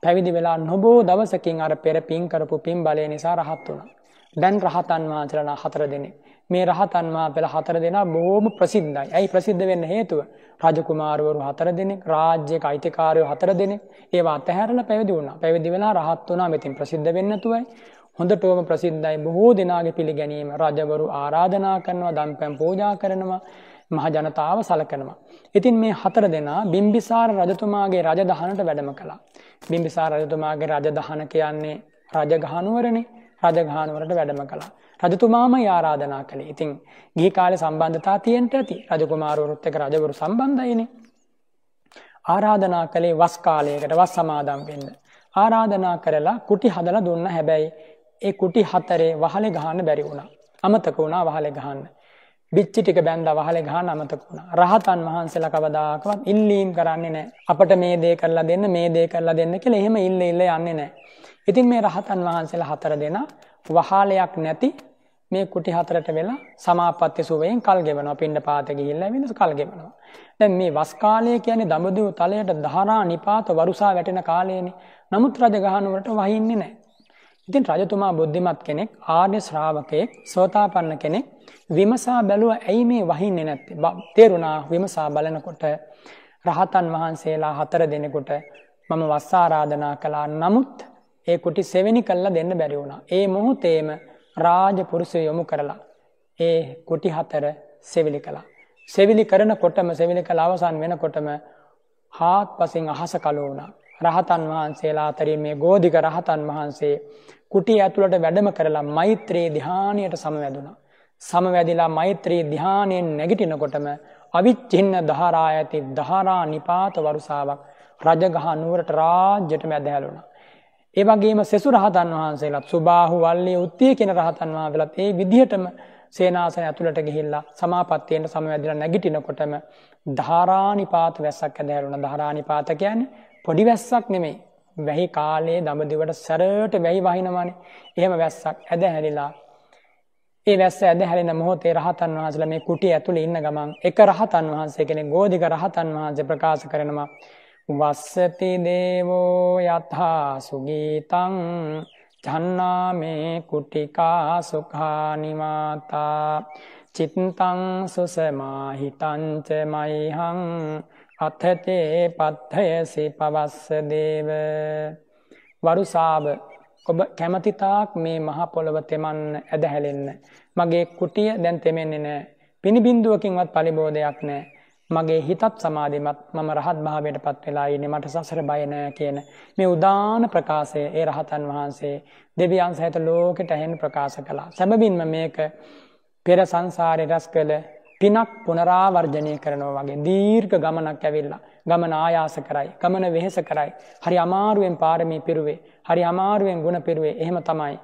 පැවිදි වෙලා නොබෝ දවසකින් අර පෙර පින් කරපු පින් බලය නිසා රහත් වුණා. දැන් රහතන් වහන්සේලා හතර දෙනෙක්. මේ රහතන් වහන්සේලා හතර දෙනා බොහොම ප්‍රසිද්ධයි. ඇයි ප්‍රසිද්ධ වෙන්න හේතුව? රජකුමාරවරු හතර දෙනෙක්, රාජ්‍යයක අයිතිකාරයෝ හතර දෙනෙක් ඒවා අතහැරලා පැවිදි වුණා. පැවිදි වෙලා රහත් වුණා. මෙතින් ප්‍රසිද්ධ වෙන්න නැතුවයි. හොඳටම ප්‍රසිද්ධයි. බොහෝ දෙනාගේ පිළිගැනීම රජවරු ආරාධනා කරනවා, දම්පැන් පූජා කරනවා. මහ ජනතාව සලකනවා. ඉතින් මේ හතර දෙනා බිම්බිසාර රජතුමාගේ රජදහනට වැඩම කළා. බිම්බිසාර රජතුමාගේ රජදහන කියන්නේ රජගහනුවරනේ. රජගහනුවරට වැඩම කළා. රජතුමාමයි ආරාධනා කළේ. ඉතින් ගිහි කාලේ සම්බන්ධතා තියෙන්ට ඇති. රජකුමාරවරුත් එක්ක රජවරු සම්බන්ධයිනේ. ආරාධනා කළේ වස් කාලයකට වස් සමාදම් වෙන්න. ආරාධනා කරලා කුටි හදලා දුන්න හැබැයි ඒ කුටි හතරේ වහලේ ගහන්න බැරි වුණා. අමතක වුණා වහලේ ගහන්න. බිච්චි ටික බැඳ වහලේ ගහන්න අමතක වුණා. රහතන් වහන්සේලා කවදාකවත් ඉල්ලීම් කරන්නේ නැහැ. අපට මේ දේ කරලා දෙන්න, මේ දේ කරලා දෙන්න කියලා එහෙම ඉල්ල ඉල්ල යන්නේ නැහැ. ඉතින් මේ රහතන් වහන්සේලා හතර දෙනා වහාලයක් නැති මේ කුටි හතරට වෙලා සමාපත්‍ය සුවයෙන් කල් ගෙවනවා පින්ඩ පාත ගිහිල්ලා වෙනස කල් ගෙවනවා. දැන් මේ වස් කාලය කියන්නේ දඹදිව තලයට ධාරා නිපාත වරුසා වැටෙන කාලයනේ. නමුත් රජ ගහනුවරට වහින්නේ නැහැ. ඉතින් රජතුමා බුද්ධිමත් කෙනෙක් ආර්ය ශ්‍රාවකයෙක් සෝතාපන්න කෙනෙක් විමසා බැලුව ඇයි මේ වහින්නේ නැත්තේ? තේරුණා විමසා බලනකොට රහතන් වහන්සේලා හතර දෙනෙකුට මම වස් ආරාධනා කළා. නමුත් ඒ කුටි සෙවෙනි කල්ලා දෙන්න බැරි වුණා. ඒ මොහොතේම රාජපුරුෂය යොමු කරලා. ඒ කුටි හතර සෙවිලි කලා. සෙවිලි කරන කොටම සෙවිලි කළ අවසන් වෙන කොටම හාත් පසින් අහස කලෝ වුණා. රහතන් වහන්සේලා අතරින් මේ ගෝධික රහතන් වහන්සේ කුටි ඇතුළට වැඩම කරලා මෛත්‍රයේ දිහානයට සමවැදුණා. සමවැදිලා මෛත්‍රී දිහානයෙන් නැගිටිනකොටම අවිච්චින්න දහරා ඇති දහරා නිපාත වරුසාවක් රජගහ නුවරට රාජ්‍යයට මැදහැලුණ. ඒ වගේම සෙසු රහතන් වහන්සේලාත් සුබාහු වල්ලේ උත්තිය කෙන රහතන් වහන්සේලාත් ඒ විදිහටම සේනාසන ඇතුළට ගිහිල්ලා සමාපත්තියට සමවැදිලා නැගිටිනකොටම ධාරානිපාත වැස්සක් ඇදහැරුණ ධාරානිපාත කියන්නේ පොඩි වැස්සක් නෙමෙයි. වැහි කාලයේ දඹදිවට සැරට වැහි වහිනවනේ. එහෙම වැස්සක් ඇදහැරිලා ඒ වැස්ස ඇදහැරෙන මොහොතේ රහතන් වහන්සේලා මේ කුටිය ඇතුලේ ඉන්න ගමන් එක රහතන් වහන්සේ කෙනෙක් ගෝධික රහතන් වහන්සේ ප්‍රකාශ කරනවා වස්සති දේවෝ යථා සුගීතං ජන්නාමේ කුටිකා සුඛානිමාතා චිත්තං සුසමාහිතංච මයිහං අත්ථතේ පත්ථයසි පවස්ස දේව වරුසාව ඔබ කැමතිතාක් මේ මහ පොළව තෙමන්න ඇදහැලෙන්න මගේ කුටිය දැන් තෙමෙන්නේ නැහැ පිනිබින්දුවකින්වත් පරිබෝධයක් නැහැ මගේ හිතත් සමාධිමත් මම රහත් භාවයට පත් වෙලා ඉන්නේ මට සසර බය නෑ කියන මේ උදාන ප්‍රකාශය ඒ රහතන් වහන්සේ දෙවියන් සහිත ලෝකෙට ඇහෙන ප්‍රකාශ කළා. සැබවින්ම මේක පෙර සංසාරේ රැස් කළ පිනක් පුනරාවර්ජනය කරනවා වගේ දීර්ඝ ගමනක් ඇවිල්ලා ගමන ආයාස කරයි ගමන වෙහෙස කරයි හරි අමාරුවෙන් පාරමී පිරුවේ හරි අමාරුවෙන් ගුණ පිරුවේ එහෙම තමයි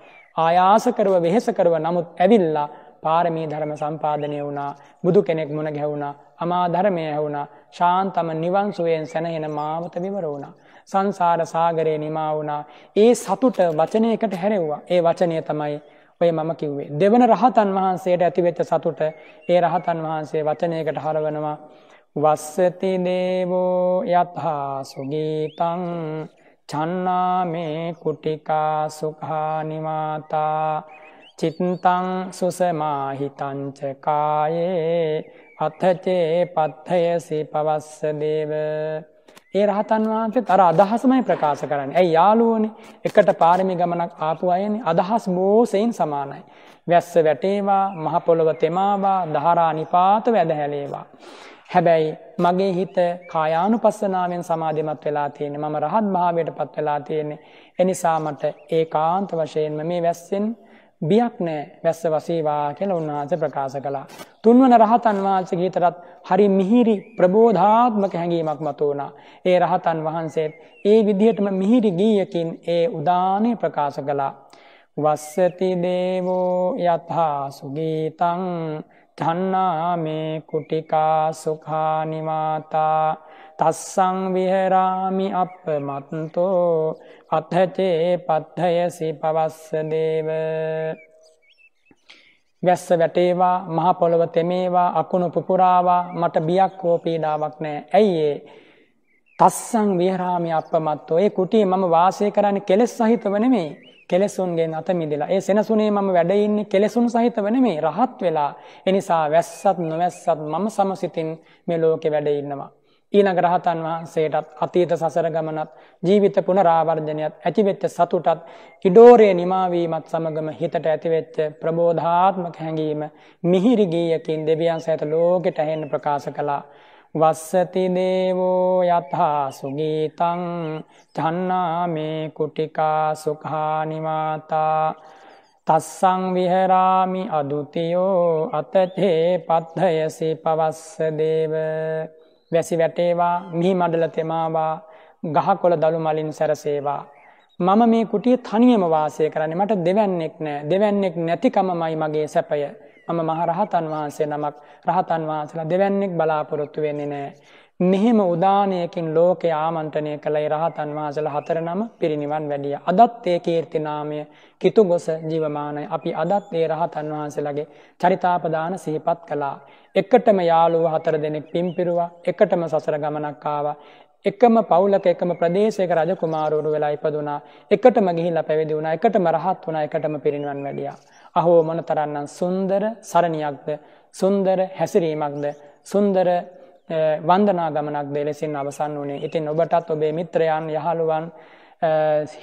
ආයාස කරව වෙහෙස කරව නමුත් ඇවිල්ලා පාරමී ධර්ම සම්පාදනය වුණා බුදු කෙනෙක් මුණ ගැහුණා අමා ධර්මය ඇහුුණා ශාන්තම නිවන් සුවයෙන් සැනහෙන මාවත විවර වුණා. සංසාර සාගරය නිමා වුණා. ඒ සතුට වචනයකට හැරෙව්වා. ඒ වචනය තමයි ඔය මම කිව්වේ. දෙවන රහතන් වහන්සේට ඇතිවෙච්ච සතුට ඒ රහතන් වහන්සේ වචනයකට හරවනවා. වස්සති දේවෝ යත්හා සුගීතං චන්නාමේ කුටිකා සුකානිමාතා චිත්තං සුසමාහිතංචකායේ පත්හචේ පත්හයසේ පවස්ස දේව. ඒ රහතන් වහන්සේ තර අදහසමයි ප්‍රකාශ කරන්න. ඇයි යාලුවනි එකට පාරමි ගමනක් ආපු අයනි අදහස් බෝසයින් සමානයි. වැස්ස වැටේවා මහපොළොව තෙමාවා දහරා නිපාත වැදහැලේවා. හැබැයි මගේ හිත කායානු පස්සනාවෙන් සමාධිමත් වෙලා තියෙන මම රහත් භාවයට පත් වෙලා තියෙන්නේ. එනිසාමට ඒ කාන්ත වශයෙන්ම මේ වැස්සෙන් බියක් නෑ වැස්ස වසේවා කියල උන්වහන්ස ප්‍රකාශ කළා. තුන්වන රහතන් වහන්සගේ තරත් හරි මිහිරි ප්‍රබෝධාත්මක හැඟීමක් මතුවුණ. ඒ රහතන් වහන්සේ ඒ විදිහටම මිහිරි ගීයකින් ඒ උදානය ප්‍රකාශ කළා. වස්සති දේවෝ යත්හා සුගීතං ජන්නාමේ කුටිකා සුඛානිමාතා තස්සං විහරාමි අප මත්තෝ අත්හැචේ පත්හයසි පවස්ස දේව වැස්ස වැටේවා මහපොළොව තෙමේවා අකුණු පුපුරාවා මට බියක් හෝ පීඩාවක් නෑ ඇයිඒ තස්සං විහරාමි අප මත්තෝ ඒ කුටිය මම වාසය කරන්න කෙලෙස් සහිතව නෙමේ කෙලෙසුන්ගේ අතමිදිලා ඒ සෙනසුනේ මම වැඩඉන්නේ කෙලෙසුන් සහිත වන මේ රහත් වෙලා එනිසා වැස්සත් නොවැස්සත් මම සමසිතින් මේ ලෝකෙ වැඩඉන්නවා. ඊළඟ රහතන් වහන්සේටත් අතීත සසර ගමනත් ජීවිත පුනරාවර්ජනයත් ඇතිවෙච්ච සතුටත් ඉඩෝරය නිමාවීමත් සමගම හිතට ඇතිවෙච්ච ප්‍රබෝධාත්මක හැඟීම මිහිරිගීයකින් දෙවියන් සඇත ලෝකෙට ඇහෙන්න ප්‍රකාශ කළා. වස්සති දේවෝ යත්හා සුගීතං චන්නා මේ කුටිකා සුකානිමාතා තස්සං විහරාමි අදුතියෝ අතචේ පත්හයසි පවස්ස දේව වැසි වැටේවා මිහි මඩල තෙමාවා ගහකොළ දළු මලින් සැරසේවා. මම මේ කුටිය තනියම වාසය කරන්නේ මට දෙවැන්නෙක් නෑ දෙවැන්නෙක් නැතිකමමයි මගේ සැපය. මම මහ රහතන් වහන්සේ නමක් රහතන් වහන්සලා දෙවැන්නෙක් බලාපොරොත්තු වෙන්නේ නෑ. මෙහෙම උදානයකින් ලෝක ආමන්ත්‍රනය කළයි රහතන් වහසල හතර නම පිරිනිවන් වැඩිය. අදත් ඒ කීර්තිනාමය කිතු ගොස ජීවමානය අපි අදත් ඒ රහතන් වහන්සේලගේ චරිතාපදාන සිහිපත් කලා. එකටම යාලුව හතර දෙනෙක් පිම්පිරුවා එකටම සසර ගමනක්කාව. එකම පවුලක එකම ප්‍රදේශයක රජකුමාරුරු වෙලා ඉපදුනා එකටම ගිහිල්ල පැවිදි වුණා එකටම රහත් වුණා එකටම පිරිනිවන් වැඩියා. අහෝ මොන තරන්නම් සුන්දර සරණයක්ද සුන්දර හැසිරීමක්ද සුන්දර වන්දනා ගමනක් දෙලෙසින් අවසන් වනේ ඉතින් ඔබටත් ඔබේ මිත්‍රයන් යහළුවන්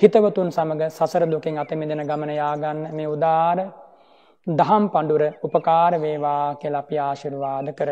හිතවතුන් සමඟ සසර දුකින් අතමිදෙන ගමන යාගන්න මේ උදාර දහම් පඩුර උපකාරවේවා කෙලපි ආශිරවාද කර